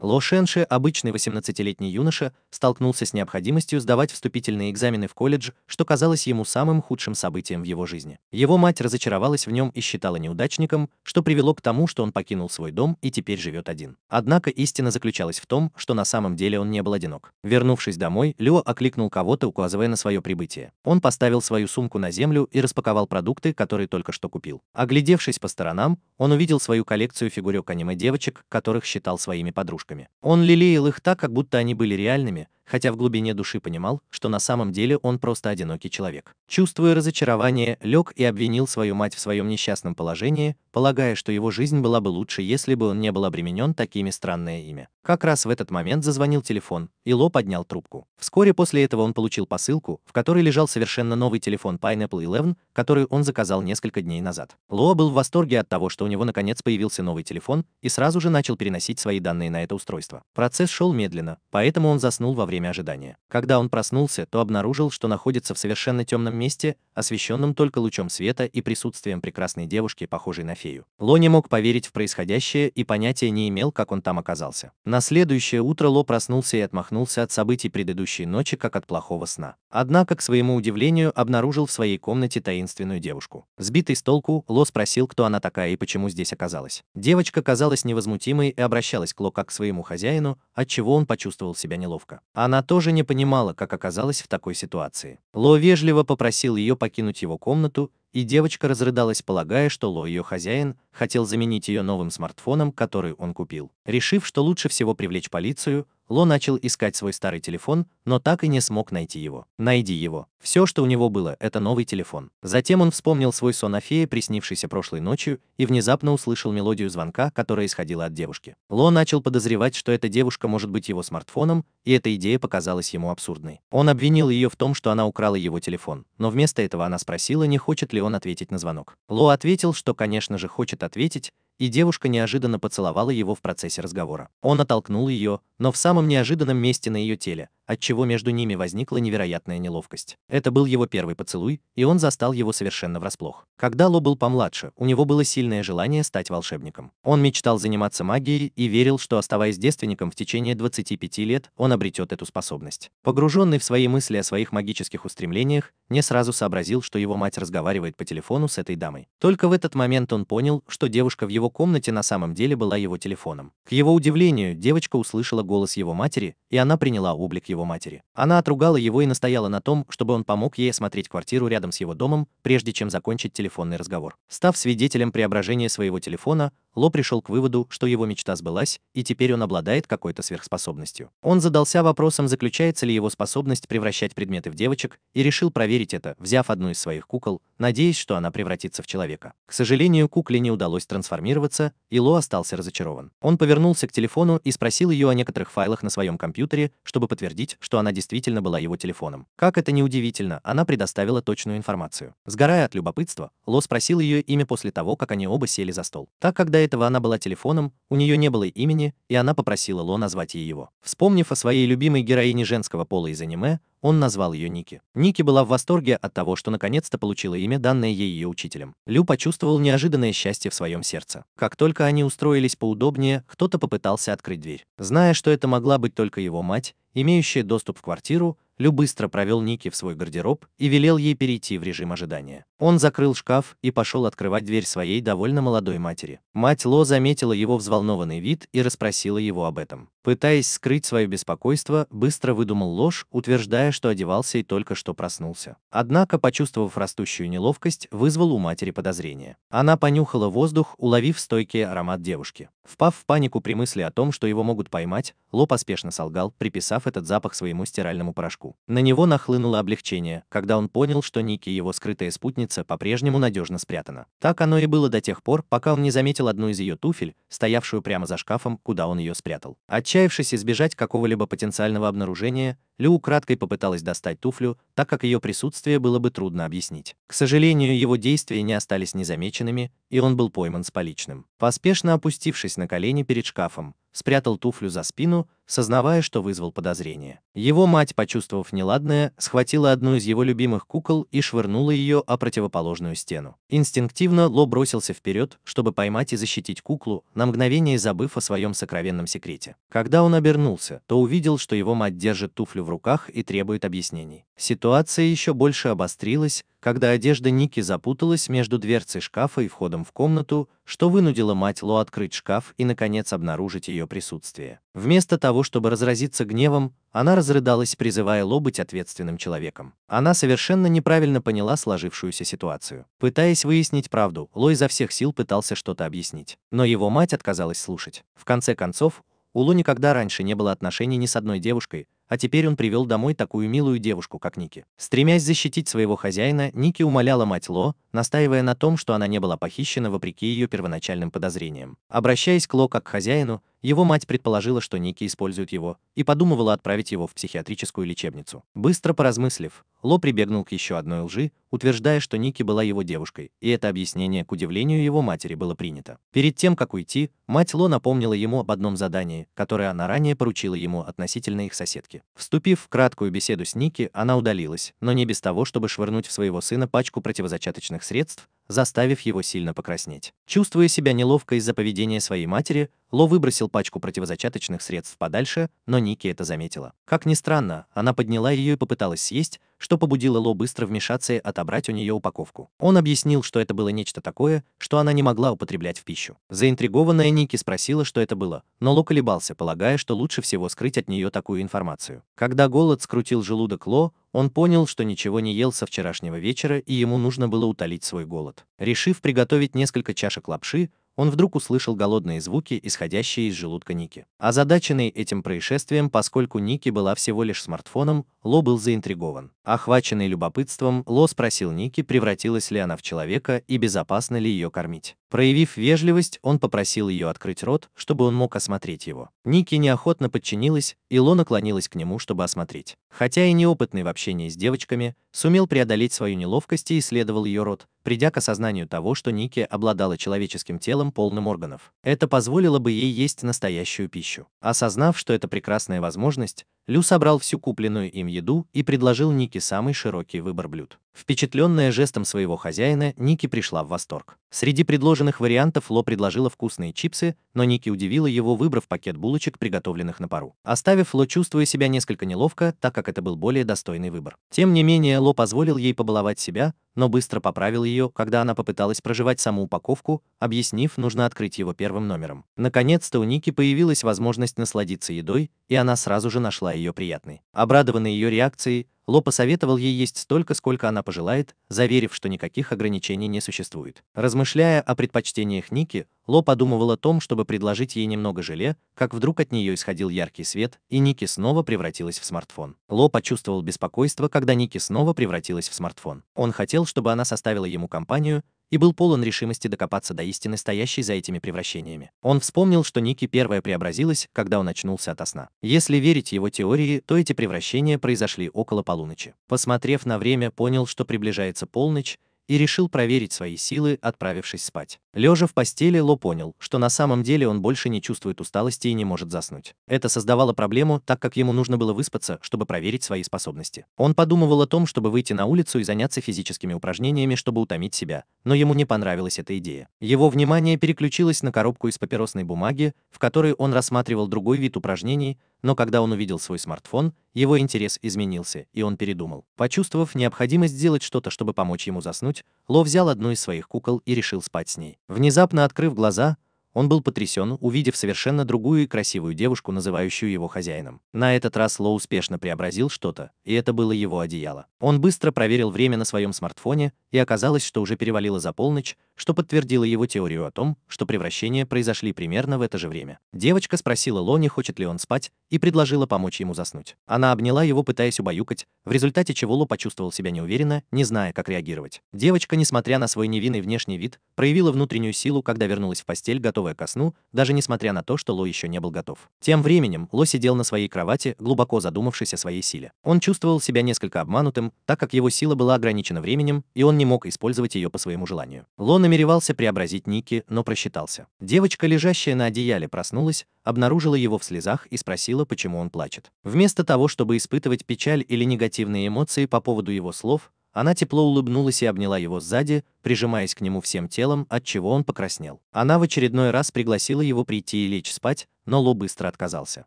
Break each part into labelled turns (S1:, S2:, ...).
S1: Ло Шенше, обычный 18-летний юноша, столкнулся с необходимостью сдавать вступительные экзамены в колледж, что казалось ему самым худшим событием в его жизни. Его мать разочаровалась в нем и считала неудачником, что привело к тому, что он покинул свой дом и теперь живет один. Однако истина заключалась в том, что на самом деле он не был одинок. Вернувшись домой, Лео окликнул кого-то, указывая на свое прибытие. Он поставил свою сумку на землю и распаковал продукты, которые только что купил. Оглядевшись по сторонам, он увидел свою коллекцию фигурек аниме девочек, которых считал своими подружками девушками. Он лелеял их так, как будто они были реальными, хотя в глубине души понимал, что на самом деле он просто одинокий человек. Чувствуя разочарование, лег и обвинил свою мать в своем несчастном положении, полагая, что его жизнь была бы лучше, если бы он не был обременен такими странное имя. Как раз в этот момент зазвонил телефон, и Ло поднял трубку. Вскоре после этого он получил посылку, в которой лежал совершенно новый телефон Pineapple 11, который он заказал несколько дней назад. Ло был в восторге от того, что у него наконец появился новый телефон, и сразу же начал переносить свои данные на это устройство. Процесс шел медленно, поэтому он заснул во время время ожидания. Когда он проснулся, то обнаружил, что находится в совершенно темном месте, освещенном только лучом света и присутствием прекрасной девушки, похожей на фею. Ло не мог поверить в происходящее и понятия не имел, как он там оказался. На следующее утро Ло проснулся и отмахнулся от событий предыдущей ночи, как от плохого сна. Однако, к своему удивлению, обнаружил в своей комнате таинственную девушку. Сбитый с толку, Ло спросил, кто она такая и почему здесь оказалась. Девочка казалась невозмутимой и обращалась к Ло как к своему хозяину, от чего он почувствовал себя неловко. Она она тоже не понимала, как оказалась в такой ситуации. Ло вежливо попросил ее покинуть его комнату, и девочка разрыдалась, полагая, что Ло ее хозяин хотел заменить ее новым смартфоном, который он купил. Решив, что лучше всего привлечь полицию, Ло начал искать свой старый телефон, но так и не смог найти его. Найди его. Все, что у него было, это новый телефон. Затем он вспомнил свой сон о фее, приснившийся прошлой ночью, и внезапно услышал мелодию звонка, которая исходила от девушки. Ло начал подозревать, что эта девушка может быть его смартфоном, и эта идея показалась ему абсурдной. Он обвинил ее в том, что она украла его телефон, но вместо этого она спросила, не хочет ли он ответить на звонок. Ло ответил, что, конечно же, хочет ответить, и девушка неожиданно поцеловала его в процессе разговора. Он оттолкнул ее, но в самом неожиданном месте на ее теле, отчего между ними возникла невероятная неловкость. Это был его первый поцелуй, и он застал его совершенно врасплох. Когда Ло был помладше, у него было сильное желание стать волшебником. Он мечтал заниматься магией и верил, что оставаясь девственником в течение 25 лет, он обретет эту способность. Погруженный в свои мысли о своих магических устремлениях, не сразу сообразил, что его мать разговаривает по телефону с этой дамой. Только в этот момент он понял, что девушка в его комнате на самом деле была его телефоном. К его удивлению, девочка услышала голос его матери, и она приняла облик его его матери. Она отругала его и настояла на том, чтобы он помог ей осмотреть квартиру рядом с его домом, прежде чем закончить телефонный разговор. Став свидетелем преображения своего телефона, Ло пришел к выводу, что его мечта сбылась, и теперь он обладает какой-то сверхспособностью. Он задался вопросом, заключается ли его способность превращать предметы в девочек, и решил проверить это, взяв одну из своих кукол, надеясь, что она превратится в человека. К сожалению, кукле не удалось трансформироваться, и Ло остался разочарован. Он повернулся к телефону и спросил ее о некоторых файлах на своем компьютере, чтобы подтвердить, что она действительно была его телефоном. Как это не удивительно, она предоставила точную информацию. Сгорая от любопытства, Ло спросил ее имя после того, как они оба сели за стол. Так, когда этого она была телефоном, у нее не было имени, и она попросила Ло назвать ей его. Вспомнив о своей любимой героине женского пола из аниме, он назвал ее Ники. Ники была в восторге от того, что наконец-то получила имя, данное ей ее учителем. Лю почувствовал неожиданное счастье в своем сердце. Как только они устроились поудобнее, кто-то попытался открыть дверь. Зная, что это могла быть только его мать, имеющая доступ в квартиру, Лю быстро провел Ники в свой гардероб и велел ей перейти в режим ожидания. Он закрыл шкаф и пошел открывать дверь своей довольно молодой матери. Мать Ло заметила его взволнованный вид и расспросила его об этом. Пытаясь скрыть свое беспокойство, быстро выдумал ложь, утверждая, что одевался и только что проснулся. Однако, почувствовав растущую неловкость, вызвал у матери подозрение. Она понюхала воздух, уловив стойкий аромат девушки. Впав в панику при мысли о том, что его могут поймать, Ло поспешно солгал, приписав этот запах своему стиральному порошку. На него нахлынуло облегчение, когда он понял, что Ники его скрытая спутница по-прежнему надежно спрятана. Так оно и было до тех пор, пока он не заметил одну из ее туфель, стоявшую прямо за шкафом, куда он ее спрятал. Отчаявшись избежать какого-либо потенциального обнаружения, Лю украдкой попыталась достать туфлю, так как ее присутствие было бы трудно объяснить. К сожалению, его действия не остались незамеченными, и он был пойман с поличным. Поспешно опустившись на колени перед шкафом, спрятал туфлю за спину, сознавая, что вызвал подозрение. Его мать, почувствовав неладное, схватила одну из его любимых кукол и швырнула ее о противоположную стену. Инстинктивно Ло бросился вперед, чтобы поймать и защитить куклу, на мгновение забыв о своем сокровенном секрете. Когда он обернулся, то увидел, что его мать держит туфлю в руках и требует объяснений. Ситуация еще больше обострилась, когда одежда Ники запуталась между дверцей шкафа и входом в комнату, что вынудило мать Ло открыть шкаф и, наконец, обнаружить ее присутствие. Вместо того, того, чтобы разразиться гневом, она разрыдалась, призывая Ло быть ответственным человеком. Она совершенно неправильно поняла сложившуюся ситуацию. Пытаясь выяснить правду, Ло изо всех сил пытался что-то объяснить. Но его мать отказалась слушать. В конце концов, у Ло никогда раньше не было отношений ни с одной девушкой, а теперь он привел домой такую милую девушку, как Ники. Стремясь защитить своего хозяина, Ники умоляла мать Ло, настаивая на том, что она не была похищена вопреки ее первоначальным подозрениям. Обращаясь к Ло как к хозяину, его мать предположила, что Ники использует его, и подумывала отправить его в психиатрическую лечебницу. Быстро поразмыслив, Ло прибегнул к еще одной лжи, утверждая, что Ники была его девушкой, и это объяснение, к удивлению его матери, было принято. Перед тем, как уйти, мать Ло напомнила ему об одном задании, которое она ранее поручила ему относительно их соседки. Вступив в краткую беседу с Ники, она удалилась, но не без того, чтобы швырнуть в своего сына пачку противозачаточных средств, заставив его сильно покраснеть. Чувствуя себя неловко из-за поведения своей матери, Ло выбросил пачку противозачаточных средств подальше, но Ники это заметила. Как ни странно, она подняла ее и попыталась съесть, что побудило Ло быстро вмешаться и отобрать у нее упаковку. Он объяснил, что это было нечто такое, что она не могла употреблять в пищу. Заинтригованная Ники спросила, что это было, но Ло колебался, полагая, что лучше всего скрыть от нее такую информацию. Когда голод скрутил желудок Ло, он понял, что ничего не ел со вчерашнего вечера и ему нужно было утолить свой голод. Решив приготовить несколько чашек лапши, он вдруг услышал голодные звуки, исходящие из желудка Ники. Озадаченный этим происшествием, поскольку Ники была всего лишь смартфоном, Ло был заинтригован. Охваченный любопытством, Ло спросил Ники, превратилась ли она в человека и безопасно ли ее кормить. Проявив вежливость, он попросил ее открыть рот, чтобы он мог осмотреть его. Ники неохотно подчинилась, и Ло наклонилась к нему, чтобы осмотреть. Хотя и неопытный в общении с девочками, сумел преодолеть свою неловкость и исследовал ее рот, придя к осознанию того, что Ники обладала человеческим телом, полным органов. Это позволило бы ей есть настоящую пищу. Осознав, что это прекрасная возможность, Лю собрал всю купленную им еду и предложил Нике самый широкий выбор блюд. Впечатленная жестом своего хозяина, Ники пришла в восторг. Среди предложенных вариантов Ло предложила вкусные чипсы, но Ники удивила его, выбрав пакет булочек, приготовленных на пару. Оставив Ло, чувствуя себя несколько неловко, так как это был более достойный выбор. Тем не менее, Ло позволил ей побаловать себя, но быстро поправил ее, когда она попыталась проживать саму упаковку, объяснив, нужно открыть его первым номером. Наконец-то у Ники появилась возможность насладиться едой, и она сразу же нашла ее приятной. Обрадованный ее реакцией, Ло посоветовал ей есть столько, сколько она пожелает, заверив, что никаких ограничений не существует. Размышляя о предпочтениях Ники, Ло подумывал о том, чтобы предложить ей немного желе, как вдруг от нее исходил яркий свет, и Ники снова превратилась в смартфон. Ло почувствовал беспокойство, когда Ники снова превратилась в смартфон. Он хотел, чтобы она составила ему компанию, и был полон решимости докопаться до истины, стоящей за этими превращениями. Он вспомнил, что Ники первая преобразилась, когда он очнулся от сна. Если верить его теории, то эти превращения произошли около полуночи. Посмотрев на время, понял, что приближается полночь, и решил проверить свои силы, отправившись спать. Лежа в постели, Ло понял, что на самом деле он больше не чувствует усталости и не может заснуть. Это создавало проблему, так как ему нужно было выспаться, чтобы проверить свои способности. Он подумывал о том, чтобы выйти на улицу и заняться физическими упражнениями, чтобы утомить себя, но ему не понравилась эта идея. Его внимание переключилось на коробку из папиросной бумаги, в которой он рассматривал другой вид упражнений, но когда он увидел свой смартфон, его интерес изменился, и он передумал. Почувствовав необходимость сделать что-то, чтобы помочь ему заснуть, Ло взял одну из своих кукол и решил спать с ней. Внезапно открыв глаза, он был потрясен, увидев совершенно другую и красивую девушку, называющую его хозяином. На этот раз Ло успешно преобразил что-то, и это было его одеяло. Он быстро проверил время на своем смартфоне, и оказалось, что уже перевалило за полночь, что подтвердило его теорию о том, что превращения произошли примерно в это же время. Девочка спросила Ло, не хочет ли он спать, и предложила помочь ему заснуть. Она обняла его, пытаясь убаюкать, в результате чего Ло почувствовал себя неуверенно, не зная, как реагировать. Девочка, несмотря на свой невинный внешний вид, проявила внутреннюю силу, когда вернулась в постель, готовая ко сну, даже несмотря на то, что Ло еще не был готов. Тем временем Ло сидел на своей кровати, глубоко задумавшись о своей силе. Он чувствовал себя несколько обманутым, так как его сила была ограничена временем, и он не мог использовать ее по своему желанию. Ло намеревался преобразить Ники, но просчитался. Девочка, лежащая на одеяле, проснулась, обнаружила его в слезах и спросила, почему он плачет. Вместо того, чтобы испытывать печаль или негативные эмоции по поводу его слов, она тепло улыбнулась и обняла его сзади, прижимаясь к нему всем телом, от чего он покраснел. Она в очередной раз пригласила его прийти и лечь спать, но Ло быстро отказался.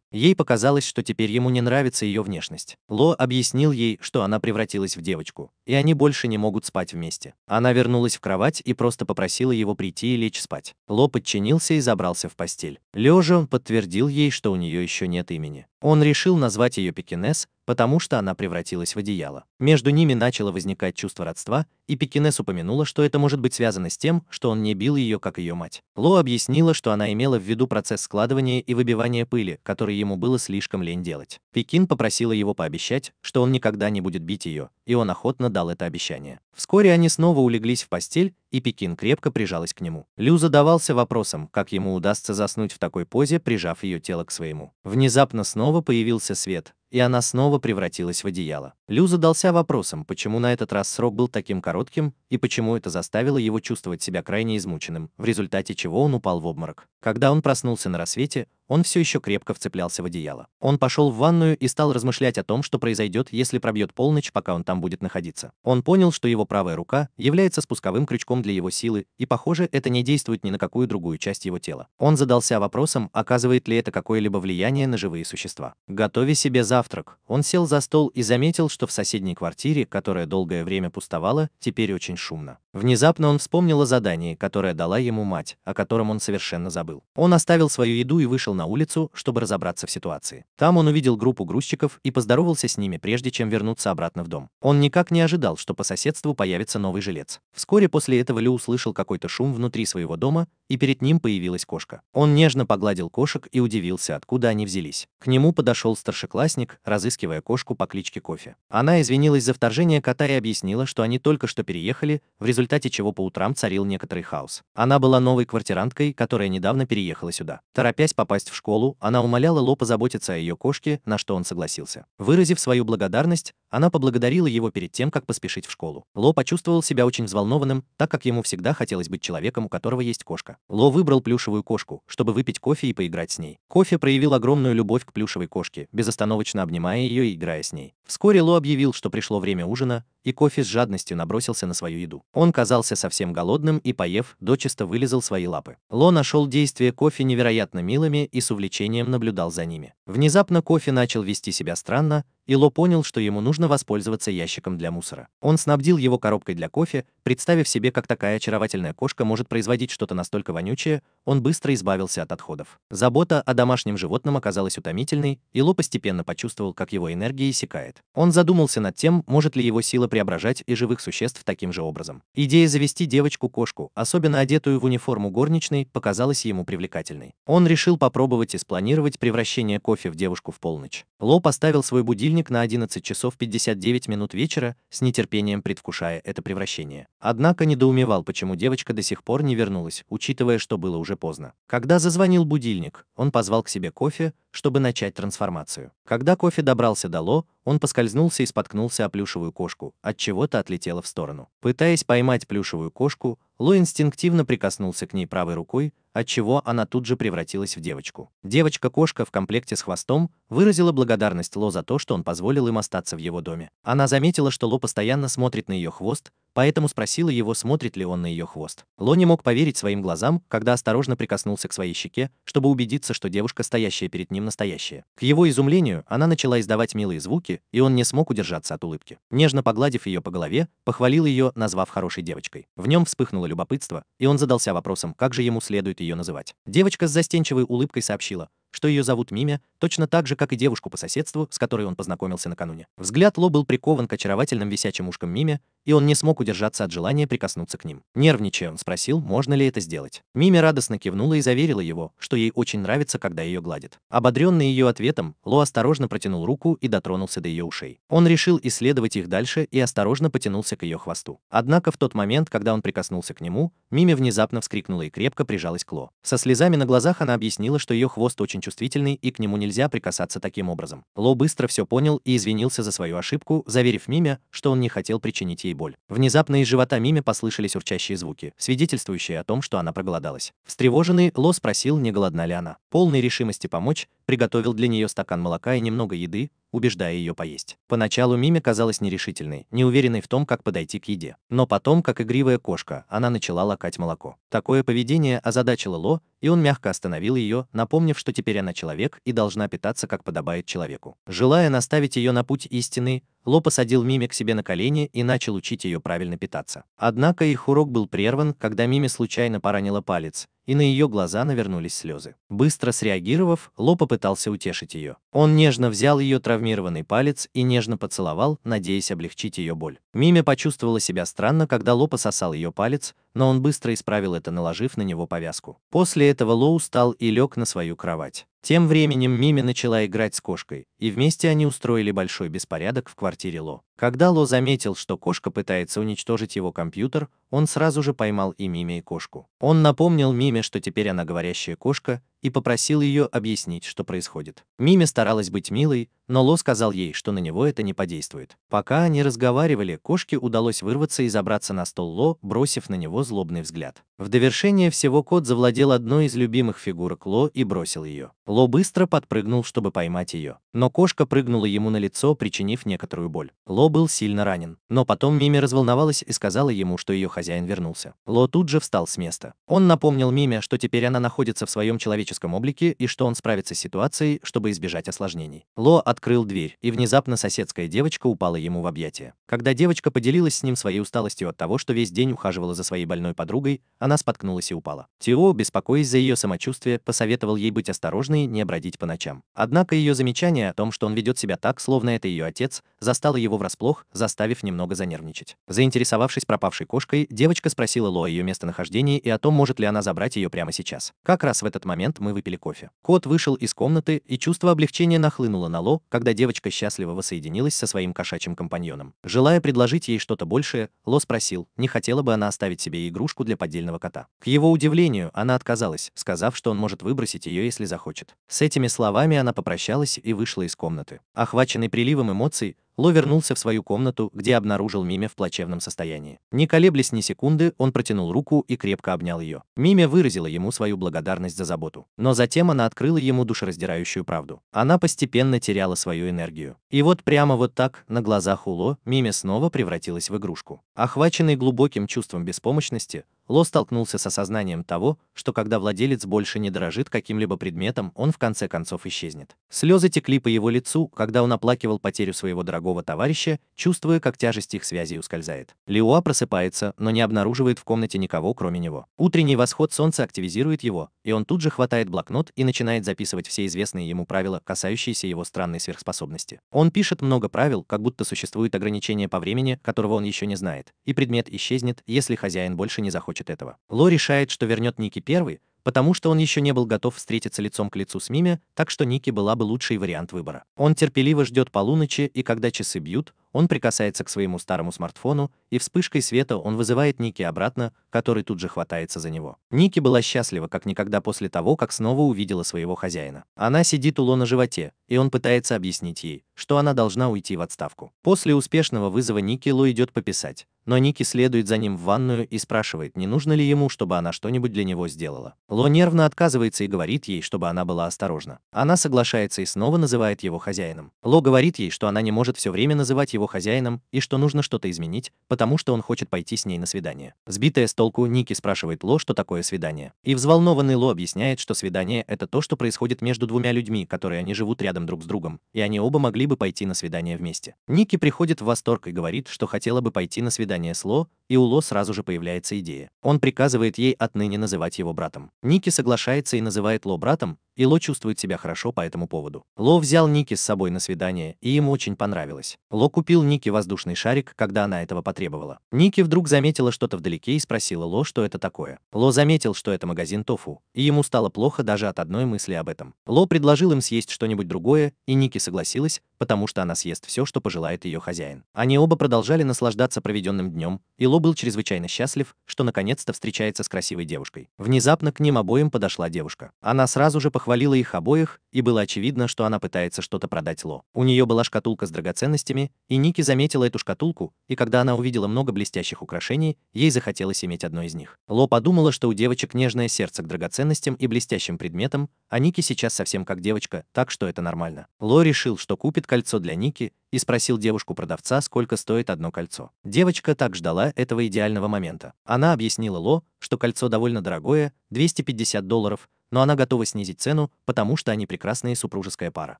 S1: Ей показалось, что теперь ему не нравится ее внешность. Ло объяснил ей, что она превратилась в девочку, и они больше не могут спать вместе. Она вернулась в кровать и просто попросила его прийти и лечь спать. Ло подчинился и забрался в постель. Лежа он подтвердил ей, что у нее еще нет имени. Он решил назвать ее Пекинес, потому что она превратилась в одеяло. Между ними начало возникать чувство родства, и Пекинес упомянула, что это может быть связано с тем, что он не бил ее, как ее мать. Ло объяснила, что она имела в виду процесс складывания и выбивания пыли, который ему было слишком лень делать. Пекин попросила его пообещать, что он никогда не будет бить ее, и он охотно дал это обещание. Вскоре они снова улеглись в постель, и Пекин крепко прижалась к нему. Лю задавался вопросом, как ему удастся заснуть в такой позе, прижав ее тело к своему. Внезапно снова появился свет, и она снова превратилась в одеяло. Лю задался вопросом, почему на этот раз срок был таким коротким, коротким и почему это заставило его чувствовать себя крайне измученным, в результате чего он упал в обморок. Когда он проснулся на рассвете, он все еще крепко вцеплялся в одеяло. Он пошел в ванную и стал размышлять о том, что произойдет, если пробьет полночь, пока он там будет находиться. Он понял, что его правая рука является спусковым крючком для его силы, и, похоже, это не действует ни на какую другую часть его тела. Он задался вопросом, оказывает ли это какое-либо влияние на живые существа. Готовя себе завтрак, он сел за стол и заметил, что в соседней квартире, которая долгое время пустовала, теперь очень шумно. Внезапно он вспомнил о задании, которое дала ему мать, о котором он совершенно забыл. Он оставил свою еду и вышел на улицу, чтобы разобраться в ситуации. Там он увидел группу грузчиков и поздоровался с ними, прежде чем вернуться обратно в дом. Он никак не ожидал, что по соседству появится новый жилец. Вскоре после этого Лю услышал какой-то шум внутри своего дома, и перед ним появилась кошка. Он нежно погладил кошек и удивился, откуда они взялись. К нему подошел старшеклассник, разыскивая кошку по кличке Кофе. Она извинилась за вторжение кота и объяснила, что они только что переехали, в результате результате чего по утрам царил некоторый хаос. Она была новой квартиранткой, которая недавно переехала сюда. Торопясь попасть в школу, она умоляла Ло позаботиться о ее кошке, на что он согласился. Выразив свою благодарность, она поблагодарила его перед тем, как поспешить в школу. Ло почувствовал себя очень взволнованным, так как ему всегда хотелось быть человеком, у которого есть кошка. Ло выбрал плюшевую кошку, чтобы выпить кофе и поиграть с ней. Кофе проявил огромную любовь к плюшевой кошке, безостановочно обнимая ее и играя с ней. Вскоре Ло объявил, что пришло время ужина, и кофе с жадностью набросился на свою еду. Он казался совсем голодным и, поев, дочисто вылезал свои лапы. Ло нашел действия кофе невероятно милыми и с увлечением наблюдал за ними. Внезапно кофе начал вести себя странно, Ило понял, что ему нужно воспользоваться ящиком для мусора. Он снабдил его коробкой для кофе, представив себе, как такая очаровательная кошка может производить что-то настолько вонючее, он быстро избавился от отходов. Забота о домашнем животном оказалась утомительной, Ило постепенно почувствовал, как его энергия иссякает. Он задумался над тем, может ли его сила преображать и живых существ таким же образом. Идея завести девочку-кошку, особенно одетую в униформу горничной, показалась ему привлекательной. Он решил попробовать и спланировать превращение кофе в девушку в полночь. Ло поставил свой будильник будильник на 11 часов 59 минут вечера, с нетерпением предвкушая это превращение. Однако недоумевал, почему девочка до сих пор не вернулась, учитывая, что было уже поздно. Когда зазвонил будильник, он позвал к себе кофе, чтобы начать трансформацию. Когда кофе добрался до Ло, он поскользнулся и споткнулся о плюшевую кошку, от чего-то отлетела в сторону. Пытаясь поймать плюшевую кошку, Ло инстинктивно прикоснулся к ней правой рукой, от чего она тут же превратилась в девочку. Девочка-кошка в комплекте с хвостом выразила благодарность Ло за то, что он позволил им остаться в его доме. Она заметила, что Ло постоянно смотрит на ее хвост, поэтому спросила его, смотрит ли он на ее хвост. Лони мог поверить своим глазам, когда осторожно прикоснулся к своей щеке, чтобы убедиться, что девушка, стоящая перед ним, настоящая. К его изумлению, она начала издавать милые звуки, и он не смог удержаться от улыбки. Нежно погладив ее по голове, похвалил ее, назвав хорошей девочкой. В нем вспыхнуло любопытство, и он задался вопросом, как же ему следует ее называть. Девочка с застенчивой улыбкой сообщила, что ее зовут Мимя, точно так же, как и девушку по соседству, с которой он познакомился накануне. Взгляд Ло был прикован к очаровательным висячим ушкам Мими, и он не смог удержаться от желания прикоснуться к ним. Нервничая, он спросил, можно ли это сделать. Мими радостно кивнула и заверила его, что ей очень нравится, когда ее гладят. Ободренный ее ответом, Ло осторожно протянул руку и дотронулся до ее ушей. Он решил исследовать их дальше и осторожно потянулся к ее хвосту. Однако в тот момент, когда он прикоснулся к нему, Мими внезапно вскрикнула и крепко прижалась к Ло. Со слезами на глазах она объяснила, что ее хвост очень чувствительный и к нему нельзя прикасаться таким образом. Ло быстро все понял и извинился за свою ошибку, заверив Миме, что он не хотел причинить ей боль. Внезапно из живота Миме послышались урчащие звуки, свидетельствующие о том, что она проголодалась. Встревоженный Ло спросил, не голодна ли она. Полной решимости помочь, приготовил для нее стакан молока и немного еды, убеждая ее поесть. Поначалу Мими казалась нерешительной, неуверенной в том, как подойти к еде. Но потом, как игривая кошка, она начала лакать молоко. Такое поведение озадачило Ло, и он мягко остановил ее, напомнив, что теперь она человек и должна питаться, как подобает человеку. Желая наставить ее на путь истины, Ло посадил Мими к себе на колени и начал учить ее правильно питаться. Однако их урок был прерван, когда Мими случайно поранила палец, и на ее глаза навернулись слезы. Быстро среагировав, Ло попытался утешить ее. Он нежно взял ее травмированный палец и нежно поцеловал, надеясь облегчить ее боль. Мими почувствовала себя странно, когда Ло пососал ее палец, но он быстро исправил это, наложив на него повязку. После этого Ло устал и лег на свою кровать. Тем временем Мими начала играть с кошкой, и вместе они устроили большой беспорядок в квартире Ло. Когда Ло заметил, что кошка пытается уничтожить его компьютер, он сразу же поймал и Мими, и кошку. Он напомнил Мими, что теперь она говорящая кошка, и попросил ее объяснить, что происходит. Мими старалась быть милой, но Ло сказал ей, что на него это не подействует. Пока они разговаривали, кошке удалось вырваться и забраться на стол Ло, бросив на него злобный взгляд. В довершение всего кот завладел одной из любимых фигурок Ло и бросил ее. Ло быстро подпрыгнул, чтобы поймать ее, но кошка прыгнула ему на лицо, причинив некоторую боль. Ло был сильно ранен, но потом Мими разволновалась и сказала ему, что ее хозяин вернулся. Ло тут же встал с места. Он напомнил Миме, что теперь она находится в своем человеческом человеческом облике и что он справится с ситуацией, чтобы избежать осложнений. Ло открыл дверь, и внезапно соседская девочка упала ему в объятия. Когда девочка поделилась с ним своей усталостью от того, что весь день ухаживала за своей больной подругой, она споткнулась и упала. Тио, беспокоясь за ее самочувствие, посоветовал ей быть осторожной и не бродить по ночам. Однако ее замечание о том, что он ведет себя так, словно это ее отец, застало его врасплох, заставив немного занервничать. Заинтересовавшись пропавшей кошкой, девочка спросила Ло о ее местонахождении и о том, может ли она забрать ее прямо сейчас. Как раз в этот момент мы выпили кофе. Кот вышел из комнаты, и чувство облегчения нахлынуло на Ло, когда девочка счастливо воссоединилась со своим кошачьим компаньоном. Желая предложить ей что-то большее, Ло спросил, не хотела бы она оставить себе игрушку для поддельного кота. К его удивлению, она отказалась, сказав, что он может выбросить ее, если захочет. С этими словами она попрощалась и вышла из комнаты. Охваченный приливом эмоций, Ло вернулся в свою комнату, где обнаружил Миме в плачевном состоянии. Не колеблясь ни секунды, он протянул руку и крепко обнял ее. Миме выразила ему свою благодарность за заботу. Но затем она открыла ему душераздирающую правду. Она постепенно теряла свою энергию. И вот прямо вот так, на глазах у Ло, Миме снова превратилась в игрушку. Охваченный глубоким чувством беспомощности, Ло столкнулся с осознанием того, что когда владелец больше не дорожит каким-либо предметом, он в конце концов исчезнет. Слезы текли по его лицу, когда он оплакивал потерю своего дорогого товарища, чувствуя, как тяжесть их связи ускользает. Лиуа просыпается, но не обнаруживает в комнате никого, кроме него. Утренний восход солнца активизирует его, и он тут же хватает блокнот и начинает записывать все известные ему правила, касающиеся его странной сверхспособности. Он пишет много правил, как будто существует ограничение по времени, которого он еще не знает, и предмет исчезнет, если хозяин больше не захочет хочет этого. Ло решает, что вернет Ники первый, потому что он еще не был готов встретиться лицом к лицу с Мими, так что Ники была бы лучший вариант выбора. Он терпеливо ждет полуночи, и когда часы бьют, он прикасается к своему старому смартфону и вспышкой света он вызывает Ники обратно, который тут же хватается за него. Ники была счастлива как никогда после того, как снова увидела своего хозяина. Она сидит у Ло на животе, и он пытается объяснить ей, что она должна уйти в отставку. После успешного вызова Ники Ло идет пописать, но Ники следует за ним в ванную и спрашивает, не нужно ли ему, чтобы она что-нибудь для него сделала. Ло нервно отказывается и говорит ей, чтобы она была осторожна. Она соглашается и снова называет его хозяином. Ло говорит ей, что она не может все время называть его хозяином и что нужно что-то изменить, потому потому что он хочет пойти с ней на свидание. Сбитая с толку Ники спрашивает Ло, что такое свидание. И взволнованный Ло объясняет, что свидание — это то, что происходит между двумя людьми, которые они живут рядом друг с другом, и они оба могли бы пойти на свидание вместе. Ники приходит в восторг и говорит, что хотела бы пойти на свидание с Ло, и у Ло сразу же появляется идея. Он приказывает ей отныне называть его братом. Ники соглашается и называет Ло братом, и Ло чувствует себя хорошо по этому поводу. Ло взял Ники с собой на свидание, и ему очень понравилось. Ло купил Ники воздушный шарик, когда она этого потребовала. Ники вдруг заметила что-то вдалеке и спросила Ло, что это такое. Ло заметил, что это магазин тофу, и ему стало плохо даже от одной мысли об этом. Ло предложил им съесть что-нибудь другое, и Ники согласилась, потому что она съест все, что пожелает ее хозяин. Они оба продолжали наслаждаться проведенным днем, и Ло был чрезвычайно счастлив, что наконец-то встречается с красивой девушкой. Внезапно к ним обоим подошла девушка. Она сразу же похвалила их обоих, и было очевидно, что она пытается что-то продать Ло. У нее была шкатулка с драгоценностями, и Ники заметила эту шкатулку, и когда она увидела много блестящих украшений, ей захотелось иметь одно из них. Ло подумала, что у девочек нежное сердце к драгоценностям и блестящим предметам, а Ники сейчас совсем как девочка, так что это нормально. Ло решил, что купит кольцо для Ники и спросил девушку-продавца, сколько стоит одно кольцо. Девочка так ждала этого идеального момента. Она объяснила Ло, что кольцо довольно дорогое, 250 долларов, но она готова снизить цену, потому что они прекрасная супружеская пара.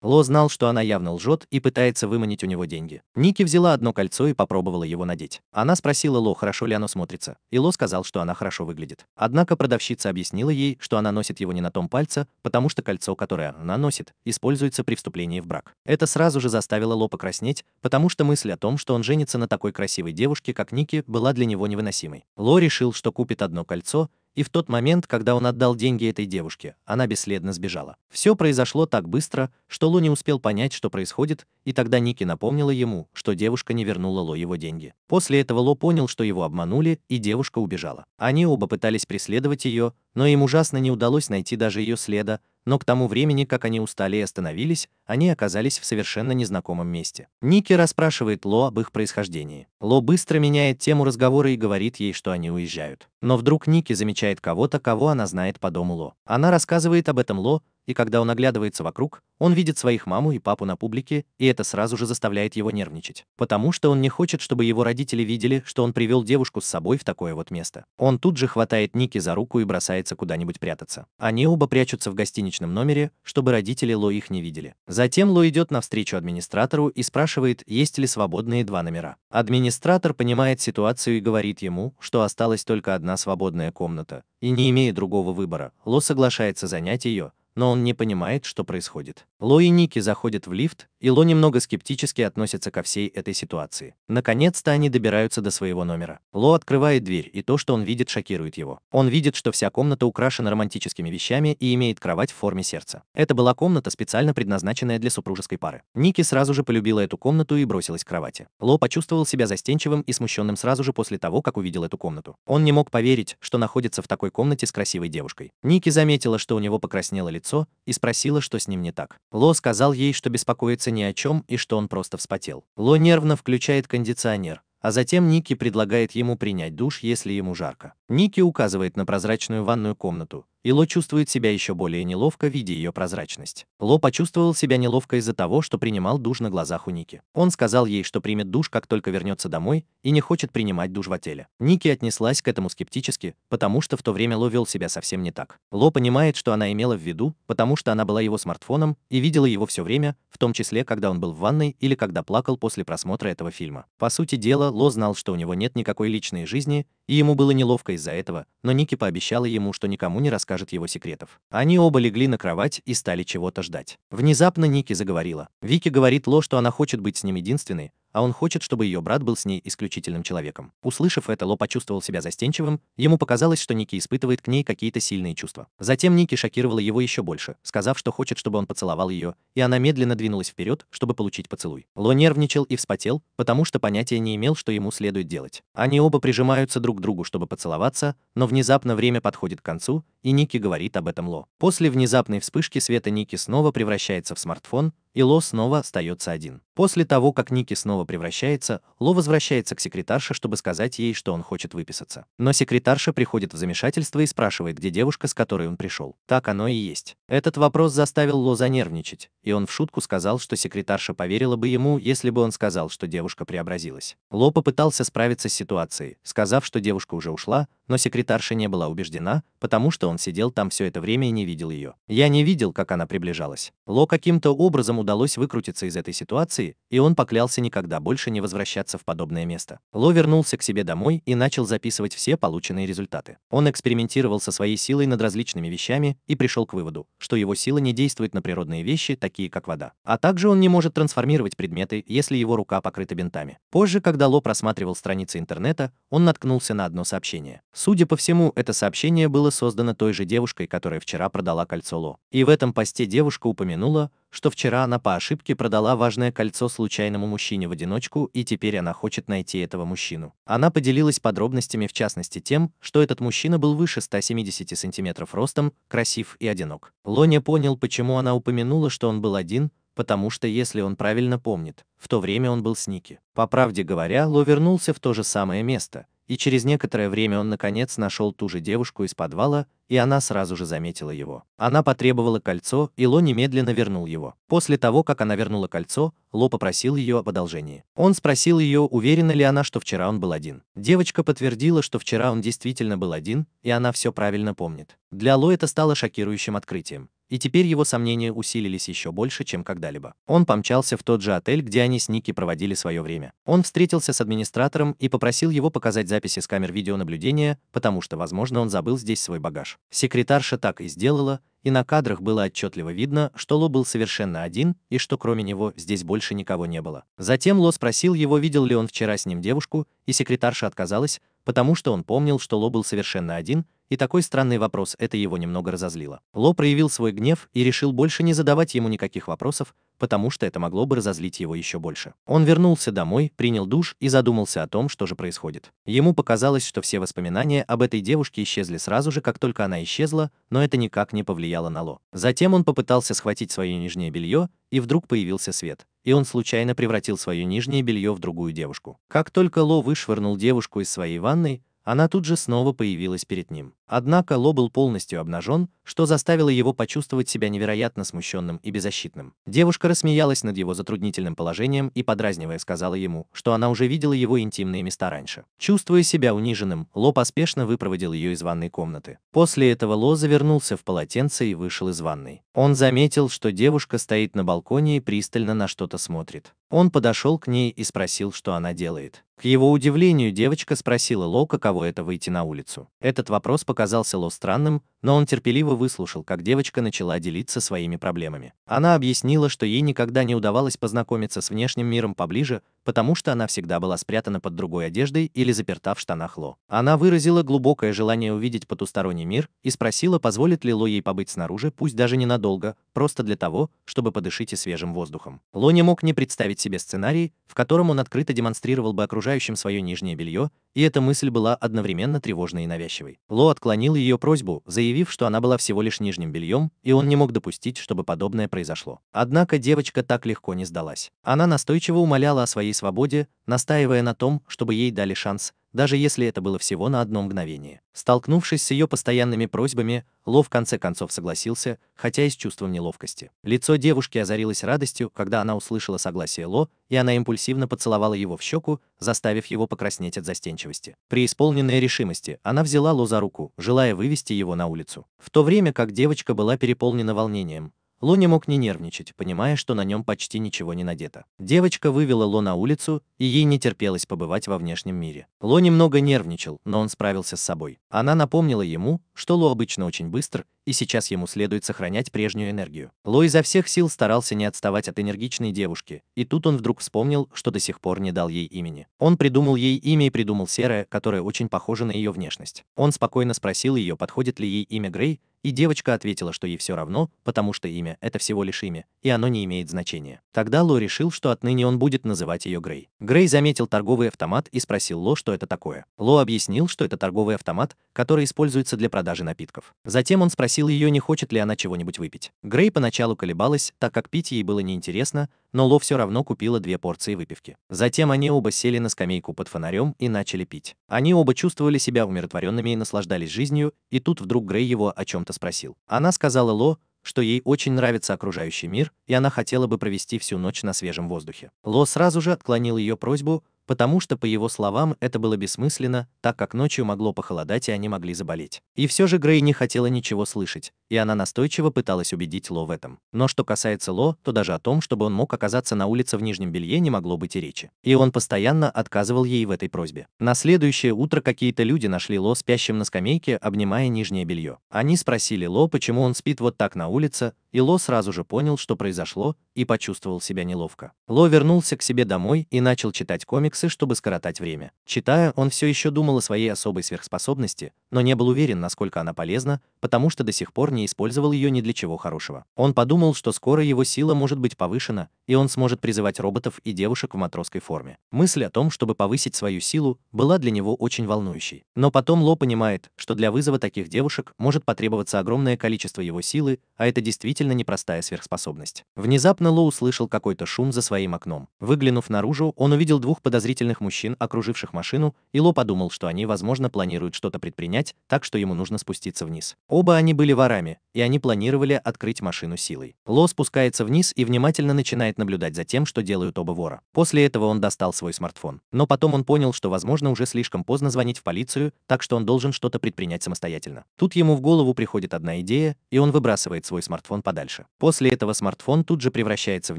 S1: Ло знал, что она явно лжет и пытается выманить у него деньги. Ники взяла одно кольцо и попробовала его надеть. Она спросила Ло, хорошо ли оно смотрится, и Ло сказал, что она хорошо выглядит. Однако продавщица объяснила ей, что она носит его не на том пальце, потому что кольцо, которое она носит, используется при вступлении в брак. Это сразу же заставило Ло покраснеть, потому что мысль о том, что он женится на такой красивой девушке, как Ники, была для него невыносимой. Ло решил, что купит одно кольцо, и в тот момент, когда он отдал деньги этой девушке, она бесследно сбежала. Все произошло так быстро, что Лу не успел понять, что происходит, и тогда Ники напомнила ему, что девушка не вернула Ло его деньги. После этого Ло понял, что его обманули, и девушка убежала. Они оба пытались преследовать ее, но им ужасно не удалось найти даже ее следа, но к тому времени, как они устали и остановились, они оказались в совершенно незнакомом месте. Ники расспрашивает Ло об их происхождении. Ло быстро меняет тему разговора и говорит ей, что они уезжают. Но вдруг Ники замечает кого-то, кого она знает по дому Ло. Она рассказывает об этом Ло, и когда он оглядывается вокруг, он видит своих маму и папу на публике, и это сразу же заставляет его нервничать, потому что он не хочет, чтобы его родители видели, что он привел девушку с собой в такое вот место. Он тут же хватает Ники за руку и бросается куда-нибудь прятаться. Они оба прячутся в гостиничном номере, чтобы родители Ло их не видели. Затем Ло идет навстречу администратору и спрашивает, есть ли свободные два номера. Администратор понимает ситуацию и говорит ему, что осталась только одна свободная комната, и не имея другого выбора, Ло соглашается занять ее, но он не понимает, что происходит. Ло и Ники заходят в лифт, и Ло немного скептически относится ко всей этой ситуации. Наконец-то они добираются до своего номера. Ло открывает дверь, и то, что он видит, шокирует его. Он видит, что вся комната украшена романтическими вещами и имеет кровать в форме сердца. Это была комната, специально предназначенная для супружеской пары. Ники сразу же полюбила эту комнату и бросилась к кровати. Ло почувствовал себя застенчивым и смущенным сразу же после того, как увидел эту комнату. Он не мог поверить, что находится в такой комнате с красивой девушкой. Ники заметила, что у него покраснело лицо, и спросила, что с ним не так. Ло сказал ей, что беспокоиться ни о чем и что он просто вспотел. Ло нервно включает кондиционер, а затем Ники предлагает ему принять душ, если ему жарко. Ники указывает на прозрачную ванную комнату, и Ло чувствует себя еще более неловко, видя ее прозрачность. Ло почувствовал себя неловко из-за того, что принимал душ на глазах у Ники. Он сказал ей, что примет душ, как только вернется домой, и не хочет принимать душ в отеле. Ники отнеслась к этому скептически, потому что в то время Ло вел себя совсем не так. Ло понимает, что она имела в виду, потому что она была его смартфоном и видела его все время, в том числе, когда он был в ванной или когда плакал после просмотра этого фильма. По сути дела, Ло знал, что у него нет никакой личной жизни, и ему было неловко из-за этого, но Ники пообещала ему, что никому не расскажет его секретов. Они оба легли на кровать и стали чего-то ждать. Внезапно Ники заговорила. Вики говорит Ло, что она хочет быть с ним единственной, а он хочет, чтобы ее брат был с ней исключительным человеком. Услышав это, Ло почувствовал себя застенчивым, ему показалось, что Ники испытывает к ней какие-то сильные чувства. Затем Ники шокировала его еще больше, сказав, что хочет, чтобы он поцеловал ее, и она медленно двинулась вперед, чтобы получить поцелуй. Ло нервничал и вспотел, потому что понятия не имел, что ему следует делать. Они оба прижимаются друг к другу, чтобы поцеловаться, но внезапно время подходит к концу, и Ники говорит об этом Ло. После внезапной вспышки света Ники снова превращается в смартфон, и Ло снова остается один. После того, как Ники снова превращается, Ло возвращается к секретарше, чтобы сказать ей, что он хочет выписаться. Но секретарша приходит в замешательство и спрашивает, где девушка, с которой он пришел. Так оно и есть. Этот вопрос заставил Ло занервничать, и он в шутку сказал, что секретарша поверила бы ему, если бы он сказал, что девушка преобразилась. Ло попытался справиться с ситуацией, сказав, что девушка уже ушла, но секретарша не была убеждена, потому что он сидел там все это время и не видел ее. Я не видел, как она приближалась. Ло каким-то образом удалось выкрутиться из этой ситуации, и он поклялся никогда больше не возвращаться в подобное место. Ло вернулся к себе домой и начал записывать все полученные результаты. Он экспериментировал со своей силой над различными вещами и пришел к выводу, что его сила не действует на природные вещи, такие как вода. А также он не может трансформировать предметы, если его рука покрыта бинтами. Позже, когда Ло просматривал страницы интернета, он наткнулся на одно сообщение. Судя по всему, это сообщение было создано той же девушкой, которая вчера продала кольцо Ло. И в этом посте девушка упомянула, что вчера она по ошибке продала важное кольцо случайному мужчине в одиночку, и теперь она хочет найти этого мужчину. Она поделилась подробностями, в частности тем, что этот мужчина был выше 170 сантиметров ростом, красив и одинок. Ло не понял, почему она упомянула, что он был один, потому что, если он правильно помнит, в то время он был с Ники. По правде говоря, Ло вернулся в то же самое место – и через некоторое время он наконец нашел ту же девушку из подвала, и она сразу же заметила его. Она потребовала кольцо, и Ло немедленно вернул его. После того, как она вернула кольцо, Ло попросил ее об одолжении. Он спросил ее, уверена ли она, что вчера он был один. Девочка подтвердила, что вчера он действительно был один, и она все правильно помнит. Для Ло это стало шокирующим открытием. И теперь его сомнения усилились еще больше, чем когда-либо. Он помчался в тот же отель, где они с Ники проводили свое время. Он встретился с администратором и попросил его показать записи с камер видеонаблюдения, потому что, возможно, он забыл здесь свой багаж. Секретарша так и сделала, и на кадрах было отчетливо видно, что Ло был совершенно один и что кроме него здесь больше никого не было. Затем Ло спросил его, видел ли он вчера с ним девушку, и секретарша отказалась, потому что он помнил, что Ло был совершенно один и такой странный вопрос это его немного разозлило. Ло проявил свой гнев и решил больше не задавать ему никаких вопросов, потому что это могло бы разозлить его еще больше. Он вернулся домой, принял душ и задумался о том, что же происходит. Ему показалось, что все воспоминания об этой девушке исчезли сразу же, как только она исчезла, но это никак не повлияло на Ло. Затем он попытался схватить свое нижнее белье, и вдруг появился свет, и он случайно превратил свое нижнее белье в другую девушку. Как только Ло вышвырнул девушку из своей ванной, она тут же снова появилась перед ним. Однако Ло был полностью обнажен, что заставило его почувствовать себя невероятно смущенным и беззащитным. Девушка рассмеялась над его затруднительным положением и, подразнивая, сказала ему, что она уже видела его интимные места раньше. Чувствуя себя униженным, Ло поспешно выпроводил ее из ванной комнаты. После этого Ло завернулся в полотенце и вышел из ванной. Он заметил, что девушка стоит на балконе и пристально на что-то смотрит. Он подошел к ней и спросил, что она делает. К его удивлению, девочка спросила Ло, каково это выйти на улицу. Этот вопрос по показался Ло странным, но он терпеливо выслушал, как девочка начала делиться своими проблемами. Она объяснила, что ей никогда не удавалось познакомиться с внешним миром поближе, потому что она всегда была спрятана под другой одеждой или заперта в штанах Ло. Она выразила глубокое желание увидеть потусторонний мир и спросила, позволит ли Ло ей побыть снаружи, пусть даже ненадолго, просто для того, чтобы подышить и свежим воздухом. Ло не мог не представить себе сценарий, в котором он открыто демонстрировал бы окружающим свое нижнее белье, и эта мысль была одновременно тревожной и навязчивой. Ло отклонил ее просьбу, заявив, заявив, что она была всего лишь нижним бельем, и он не мог допустить, чтобы подобное произошло. Однако девочка так легко не сдалась. Она настойчиво умоляла о своей свободе, настаивая на том, чтобы ей дали шанс, даже если это было всего на одно мгновение. Столкнувшись с ее постоянными просьбами, Ло в конце концов согласился, хотя и с чувством неловкости. Лицо девушки озарилось радостью, когда она услышала согласие Ло, и она импульсивно поцеловала его в щеку, заставив его покраснеть от застенчивости. При исполненной решимости она взяла Ло за руку, желая вывести его на улицу. В то время как девочка была переполнена волнением, не мог не нервничать, понимая, что на нем почти ничего не надето. Девочка вывела Ло на улицу, и ей не терпелось побывать во внешнем мире. Ло немного нервничал, но он справился с собой. Она напомнила ему, что Ло обычно очень быстр, и сейчас ему следует сохранять прежнюю энергию. Ло изо всех сил старался не отставать от энергичной девушки, и тут он вдруг вспомнил, что до сих пор не дал ей имени. Он придумал ей имя и придумал серое, которое очень похоже на ее внешность. Он спокойно спросил ее, подходит ли ей имя Грей, и девочка ответила, что ей все равно, потому что имя — это всего лишь имя, и оно не имеет значения. Тогда Ло решил, что отныне он будет называть ее Грей. Грей заметил торговый автомат и спросил Ло, что это такое. Ло объяснил, что это торговый автомат, который используется для продажи напитков. Затем он спросил ее, не хочет ли она чего-нибудь выпить. Грей поначалу колебалась, так как пить ей было неинтересно, но Ло все равно купила две порции выпивки. Затем они оба сели на скамейку под фонарем и начали пить. Они оба чувствовали себя умиротворенными и наслаждались жизнью, и тут вдруг Грей его о чем-то спросил. Она сказала Ло, что ей очень нравится окружающий мир, и она хотела бы провести всю ночь на свежем воздухе. Ло сразу же отклонил ее просьбу, потому что, по его словам, это было бессмысленно, так как ночью могло похолодать и они могли заболеть. И все же Грей не хотела ничего слышать, и она настойчиво пыталась убедить Ло в этом. Но что касается Ло, то даже о том, чтобы он мог оказаться на улице в нижнем белье, не могло быть и речи. И он постоянно отказывал ей в этой просьбе. На следующее утро какие-то люди нашли Ло спящим на скамейке, обнимая нижнее белье. Они спросили Ло, почему он спит вот так на улице, и Ло сразу же понял, что произошло, и почувствовал себя неловко. Ло вернулся к себе домой и начал читать комиксы, чтобы скоротать время. Читая, он все еще думал о своей особой сверхспособности, но не был уверен, насколько она полезна, потому что до сих пор не использовал ее ни для чего хорошего. Он подумал, что скоро его сила может быть повышена, и он сможет призывать роботов и девушек в матросской форме. Мысль о том, чтобы повысить свою силу, была для него очень волнующей. Но потом Ло понимает, что для вызова таких девушек может потребоваться огромное количество его силы, а это действительно непростая сверхспособность. Внезапно Ло услышал какой-то шум за своим окном. Выглянув наружу, он увидел двух подозрительных мужчин, окруживших машину, и Ло подумал, что они, возможно, планируют что-то предпринять, так что ему нужно спуститься вниз. Оба они были ворами, руками, и они планировали открыть машину силой. Ло спускается вниз и внимательно начинает наблюдать за тем, что делают оба вора. После этого он достал свой смартфон. Но потом он понял, что, возможно, уже слишком поздно звонить в полицию, так что он должен что-то предпринять самостоятельно. Тут ему в голову приходит одна идея, и он выбрасывает свой смартфон подальше. После этого смартфон тут же превращается в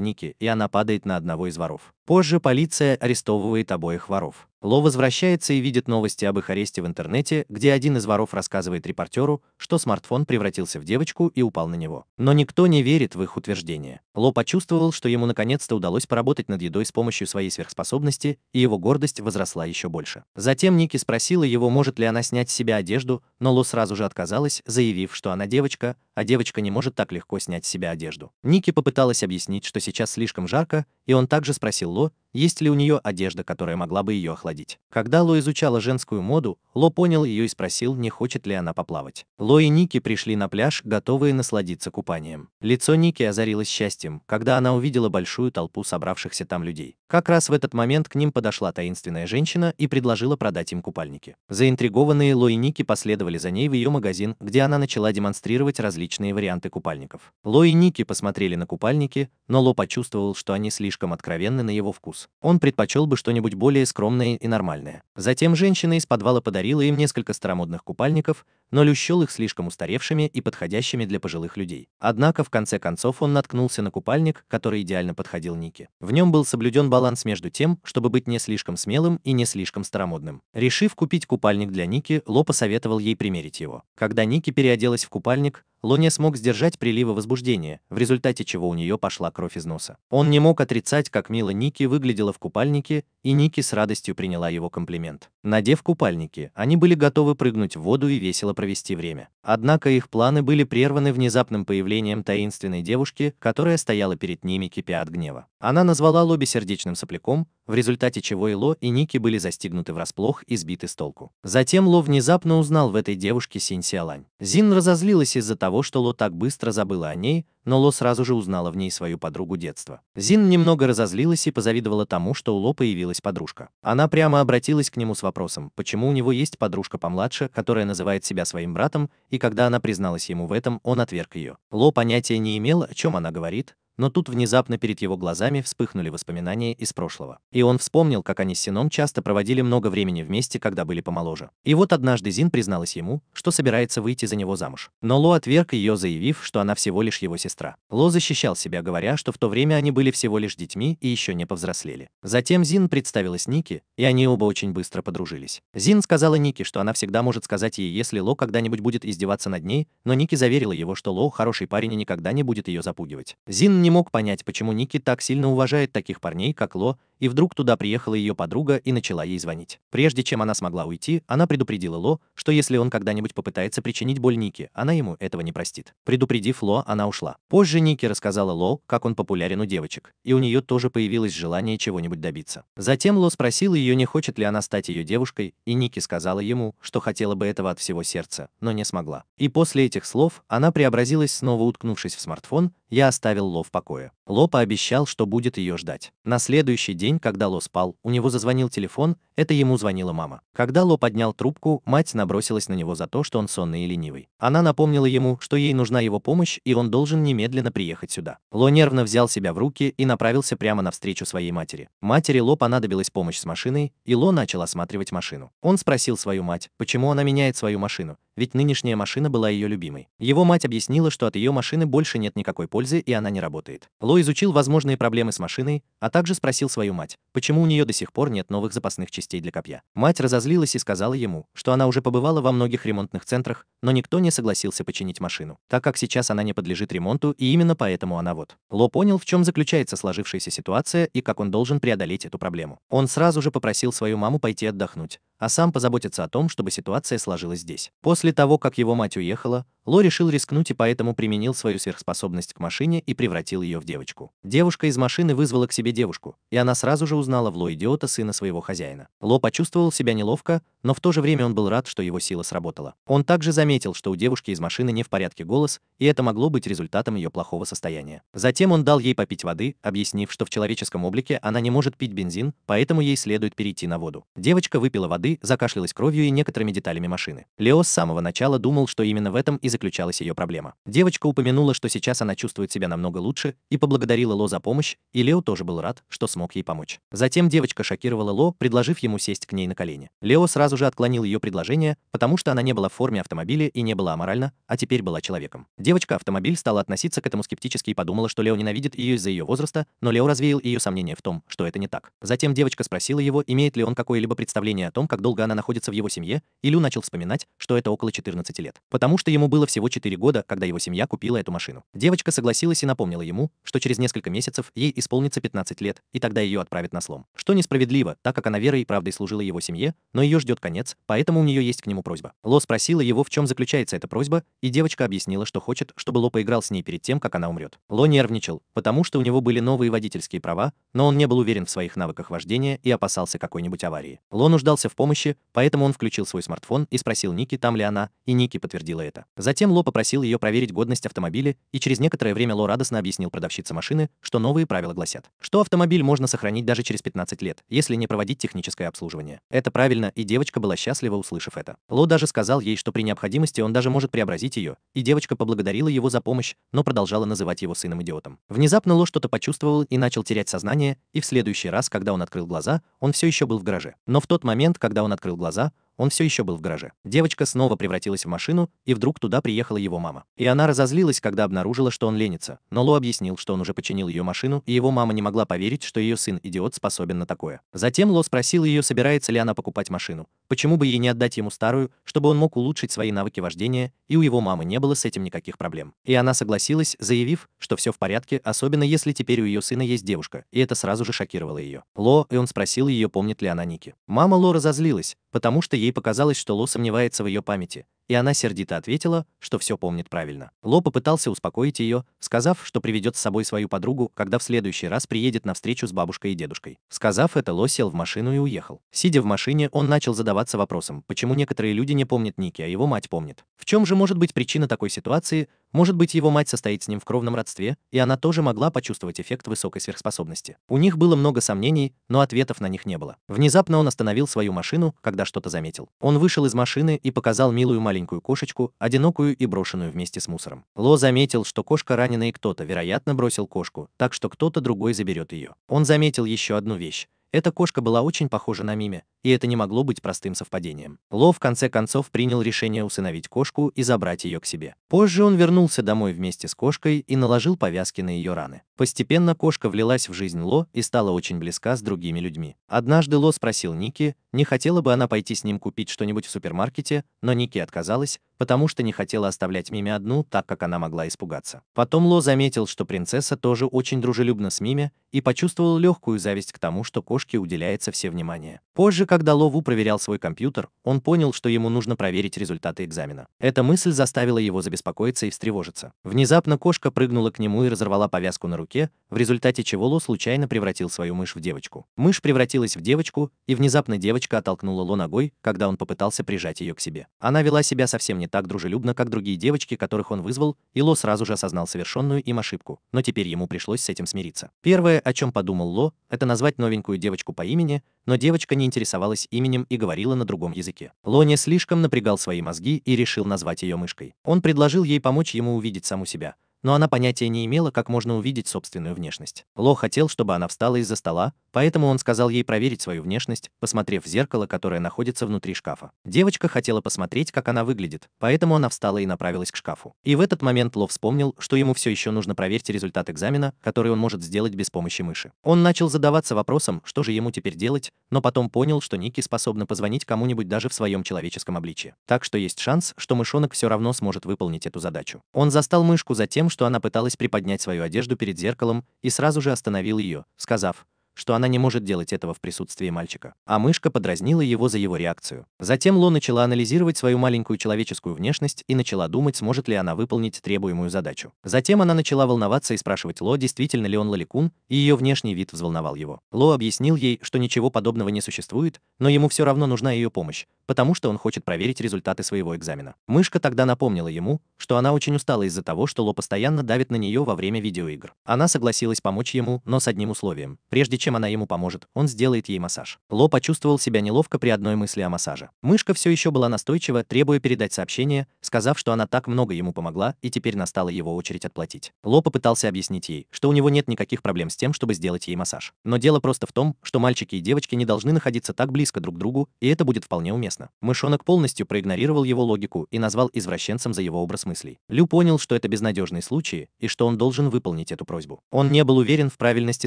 S1: Ники, и она падает на одного из воров. Позже полиция арестовывает обоих воров. Ло возвращается и видит новости об их аресте в интернете, где один из воров рассказывает репортеру, что смартфон превратился в девочку и упал на него. Но никто не верит в их утверждение. Ло почувствовал, что ему наконец-то удалось поработать над едой с помощью своей сверхспособности, и его гордость возросла еще больше. Затем Ники спросила его, может ли она снять с себя одежду, но Ло сразу же отказалась, заявив, что она девочка, а девочка не может так легко снять с себя одежду. Ники попыталась объяснить, что сейчас слишком жарко, и он также спросил Ло, есть ли у нее одежда, которая могла бы ее охладить. Когда Ло изучала женскую моду, Ло понял ее и спросил, не хочет ли она поплавать. Ло и Ники пришли на пляж, готовые насладиться купанием. Лицо Ники озарилось счастьем, когда она увидела большую толпу собравшихся там людей. Как раз в этот момент к ним подошла таинственная женщина и предложила продать им купальники. Заинтригованные Ло и Ники последовали за ней в ее магазин, где она начала демонстрировать различные варианты купальников. Ло и Ники посмотрели на купальники, но Ло почувствовал, что они слишком откровенны на его вкус вкус. Он предпочел бы что-нибудь более скромное и нормальное. Затем женщина из подвала подарила им несколько старомодных купальников, но лющел их слишком устаревшими и подходящими для пожилых людей. Однако в конце концов он наткнулся на купальник, который идеально подходил Нике. В нем был соблюден баланс между тем, чтобы быть не слишком смелым и не слишком старомодным. Решив купить купальник для Ники, Ло посоветовал ей примерить его. Когда Ники переоделась в купальник, Луне смог сдержать приливы возбуждения, в результате чего у нее пошла кровь из носа. Он не мог отрицать, как мило Ники выглядела в купальнике и Ники с радостью приняла его комплимент. Надев купальники, они были готовы прыгнуть в воду и весело провести время. Однако их планы были прерваны внезапным появлением таинственной девушки, которая стояла перед ними, кипя от гнева. Она назвала Лоби сердечным сопляком, в результате чего и Ло, и Ники были застигнуты врасплох и сбиты с толку. Затем Ло внезапно узнал в этой девушке Синь Сиалань. Зин разозлилась из-за того, что Ло так быстро забыла о ней, но Ло сразу же узнала в ней свою подругу детства. Зин немного разозлилась и позавидовала тому, что у Ло появилась подружка. Она прямо обратилась к нему с вопросом, почему у него есть подружка помладше, которая называет себя своим братом, и когда она призналась ему в этом, он отверг ее. Ло понятия не имел, о чем она говорит, но тут внезапно перед его глазами вспыхнули воспоминания из прошлого. И он вспомнил, как они с Сином часто проводили много времени вместе, когда были помоложе. И вот однажды Зин призналась ему, что собирается выйти за него замуж. Но Ло отверг ее, заявив, что она всего лишь его сестра. Ло защищал себя, говоря, что в то время они были всего лишь детьми и еще не повзрослели. Затем Зин представилась Ники, и они оба очень быстро подружились. Зин сказала Нике, что она всегда может сказать ей, если Ло когда-нибудь будет издеваться над ней, но Ники заверила его, что Ло хороший парень и никогда не будет ее запугивать. Зин не мог понять, почему Ники так сильно уважает таких парней, как Ло и вдруг туда приехала ее подруга и начала ей звонить. Прежде чем она смогла уйти, она предупредила Ло, что если он когда-нибудь попытается причинить боль Нике, она ему этого не простит. Предупредив Ло, она ушла. Позже Ники рассказала Ло, как он популярен у девочек, и у нее тоже появилось желание чего-нибудь добиться. Затем Ло спросил ее, не хочет ли она стать ее девушкой, и Ники сказала ему, что хотела бы этого от всего сердца, но не смогла. И после этих слов она преобразилась, снова уткнувшись в смартфон, я оставил Ло в покое. Ло пообещал, что будет ее ждать. На следующий день день, когда Ло спал, у него зазвонил телефон, это ему звонила мама. Когда Ло поднял трубку, мать набросилась на него за то, что он сонный и ленивый. Она напомнила ему, что ей нужна его помощь, и он должен немедленно приехать сюда. Ло нервно взял себя в руки и направился прямо навстречу своей матери. Матери Ло понадобилась помощь с машиной, и Ло начал осматривать машину. Он спросил свою мать, почему она меняет свою машину, ведь нынешняя машина была ее любимой. Его мать объяснила, что от ее машины больше нет никакой пользы и она не работает. Ло изучил возможные проблемы с машиной, а также спросил свою мать, почему у нее до сих пор нет новых запасных частей для копья. Мать разозлилась и сказала ему, что она уже побывала во многих ремонтных центрах, но никто не согласился починить машину, так как сейчас она не подлежит ремонту и именно поэтому она вот. Ло понял, в чем заключается сложившаяся ситуация и как он должен преодолеть эту проблему. Он сразу же попросил свою маму пойти отдохнуть, а сам позаботится о том, чтобы ситуация сложилась здесь. После того, как его мать уехала, Ло решил рискнуть и поэтому применил свою сверхспособность к машине и превратил ее в девочку. Девушка из машины вызвала к себе девушку, и она сразу же узнала в Ло идиота сына своего хозяина. Ло почувствовал себя неловко, но в то же время он был рад, что его сила сработала. Он также заметил, что у девушки из машины не в порядке голос, и это могло быть результатом ее плохого состояния. Затем он дал ей попить воды, объяснив, что в человеческом облике она не может пить бензин, поэтому ей следует перейти на воду. Девочка выпила воды, закашлялась кровью и некоторыми деталями машины. Лео с самого начала думал, что именно в этом из заключалась ее проблема. Девочка упомянула, что сейчас она чувствует себя намного лучше, и поблагодарила Ло за помощь, и Лео тоже был рад, что смог ей помочь. Затем девочка шокировала Ло, предложив ему сесть к ней на колени. Лео сразу же отклонил ее предложение, потому что она не была в форме автомобиля и не была аморальна, а теперь была человеком. Девочка-автомобиль стала относиться к этому скептически и подумала, что Лео ненавидит ее из-за ее возраста, но Лео развеял ее сомнения в том, что это не так. Затем девочка спросила его, имеет ли он какое-либо представление о том, как долго она находится в его семье, и Лю начал вспоминать, что это около 14 лет. Потому что ему было было всего 4 года, когда его семья купила эту машину. Девочка согласилась и напомнила ему, что через несколько месяцев ей исполнится 15 лет, и тогда ее отправят на слом. Что несправедливо, так как она верой и правдой служила его семье, но ее ждет конец, поэтому у нее есть к нему просьба. Ло спросила его, в чем заключается эта просьба, и девочка объяснила, что хочет, чтобы Ло поиграл с ней перед тем, как она умрет. Ло нервничал, потому что у него были новые водительские права, но он не был уверен в своих навыках вождения и опасался какой-нибудь аварии. Ло нуждался в помощи, поэтому он включил свой смартфон и спросил Ники, там ли она, и Ники подтвердила это. Затем Затем Ло попросил ее проверить годность автомобиля, и через некоторое время Ло радостно объяснил продавщице машины, что новые правила гласят, что автомобиль можно сохранить даже через 15 лет, если не проводить техническое обслуживание. Это правильно, и девочка была счастлива, услышав это. Ло даже сказал ей, что при необходимости он даже может преобразить ее, и девочка поблагодарила его за помощь, но продолжала называть его сыном-идиотом. Внезапно Ло что-то почувствовал и начал терять сознание, и в следующий раз, когда он открыл глаза, он все еще был в гараже. Но в тот момент, когда он открыл глаза, он все еще был в гараже. Девочка снова превратилась в машину, и вдруг туда приехала его мама. И она разозлилась, когда обнаружила, что он ленится. Но Лу объяснил, что он уже починил ее машину, и его мама не могла поверить, что ее сын-идиот способен на такое. Затем Ло спросил ее, собирается ли она покупать машину. Почему бы ей не отдать ему старую, чтобы он мог улучшить свои навыки вождения, и у его мамы не было с этим никаких проблем. И она согласилась, заявив, что все в порядке, особенно если теперь у ее сына есть девушка, и это сразу же шокировало ее. Ло, и он спросил ее, помнит ли она Ники. Мама Ло разозлилась, потому что ей Ей показалось, что Ло сомневается в ее памяти, и она сердито ответила, что все помнит правильно. Ло попытался успокоить ее, сказав, что приведет с собой свою подругу, когда в следующий раз приедет на встречу с бабушкой и дедушкой. Сказав это, Ло сел в машину и уехал. Сидя в машине, он начал задаваться вопросом, почему некоторые люди не помнят Ники, а его мать помнит. В чем же может быть причина такой ситуации, может быть, его мать состоит с ним в кровном родстве, и она тоже могла почувствовать эффект высокой сверхспособности. У них было много сомнений, но ответов на них не было. Внезапно он остановил свою машину, когда что-то заметил. Он вышел из машины и показал милую маленькую кошечку, одинокую и брошенную вместе с мусором. Ло заметил, что кошка ранена и кто-то, вероятно, бросил кошку, так что кто-то другой заберет ее. Он заметил еще одну вещь. Эта кошка была очень похожа на Мими, и это не могло быть простым совпадением. Ло в конце концов принял решение усыновить кошку и забрать ее к себе. Позже он вернулся домой вместе с кошкой и наложил повязки на ее раны. Постепенно кошка влилась в жизнь Ло и стала очень близка с другими людьми. Однажды Ло спросил Ники, не хотела бы она пойти с ним купить что-нибудь в супермаркете, но Ники отказалась, потому что не хотела оставлять Мими одну, так как она могла испугаться. Потом Ло заметил, что принцесса тоже очень дружелюбна с Мими и почувствовал легкую зависть к тому, что кошке уделяется все внимание. Позже, когда когда Лову проверял свой компьютер, он понял, что ему нужно проверить результаты экзамена. Эта мысль заставила его забеспокоиться и встревожиться. Внезапно кошка прыгнула к нему и разорвала повязку на руке, в результате чего Ло случайно превратил свою мышь в девочку. Мышь превратилась в девочку, и внезапно девочка оттолкнула Ло ногой, когда он попытался прижать ее к себе. Она вела себя совсем не так дружелюбно, как другие девочки, которых он вызвал, и Ло сразу же осознал совершенную им ошибку, но теперь ему пришлось с этим смириться. Первое, о чем подумал Ло, это назвать новенькую девочку по имени, но девочка не интересовалась именем и говорила на другом языке. Лони слишком напрягал свои мозги и решил назвать ее мышкой. Он предложил ей помочь ему увидеть саму себя, но она понятия не имела, как можно увидеть собственную внешность. Ло хотел, чтобы она встала из-за стола, Поэтому он сказал ей проверить свою внешность, посмотрев в зеркало, которое находится внутри шкафа. Девочка хотела посмотреть, как она выглядит, поэтому она встала и направилась к шкафу. И в этот момент Ло вспомнил, что ему все еще нужно проверить результат экзамена, который он может сделать без помощи мыши. Он начал задаваться вопросом, что же ему теперь делать, но потом понял, что Ники способна позвонить кому-нибудь даже в своем человеческом обличии. Так что есть шанс, что мышонок все равно сможет выполнить эту задачу. Он застал мышку за тем, что она пыталась приподнять свою одежду перед зеркалом и сразу же остановил ее, сказав что она не может делать этого в присутствии мальчика. А мышка подразнила его за его реакцию. Затем Ло начала анализировать свою маленькую человеческую внешность и начала думать, сможет ли она выполнить требуемую задачу. Затем она начала волноваться и спрашивать Ло, действительно ли он лаликун, и ее внешний вид взволновал его. Ло объяснил ей, что ничего подобного не существует, но ему все равно нужна ее помощь, потому что он хочет проверить результаты своего экзамена. Мышка тогда напомнила ему, что она очень устала из-за того, что Ло постоянно давит на нее во время видеоигр. Она согласилась помочь ему, но с одним условием. Прежде чем чем она ему поможет, он сделает ей массаж. Ло почувствовал себя неловко при одной мысли о массаже. Мышка все еще была настойчива, требуя передать сообщение, сказав, что она так много ему помогла, и теперь настала его очередь отплатить. Ло попытался объяснить ей, что у него нет никаких проблем с тем, чтобы сделать ей массаж. Но дело просто в том, что мальчики и девочки не должны находиться так близко друг к другу, и это будет вполне уместно. Мышонок полностью проигнорировал его логику и назвал извращенцем за его образ мыслей. Лю понял, что это безнадежные случаи, и что он должен выполнить эту просьбу. Он не был уверен в правильности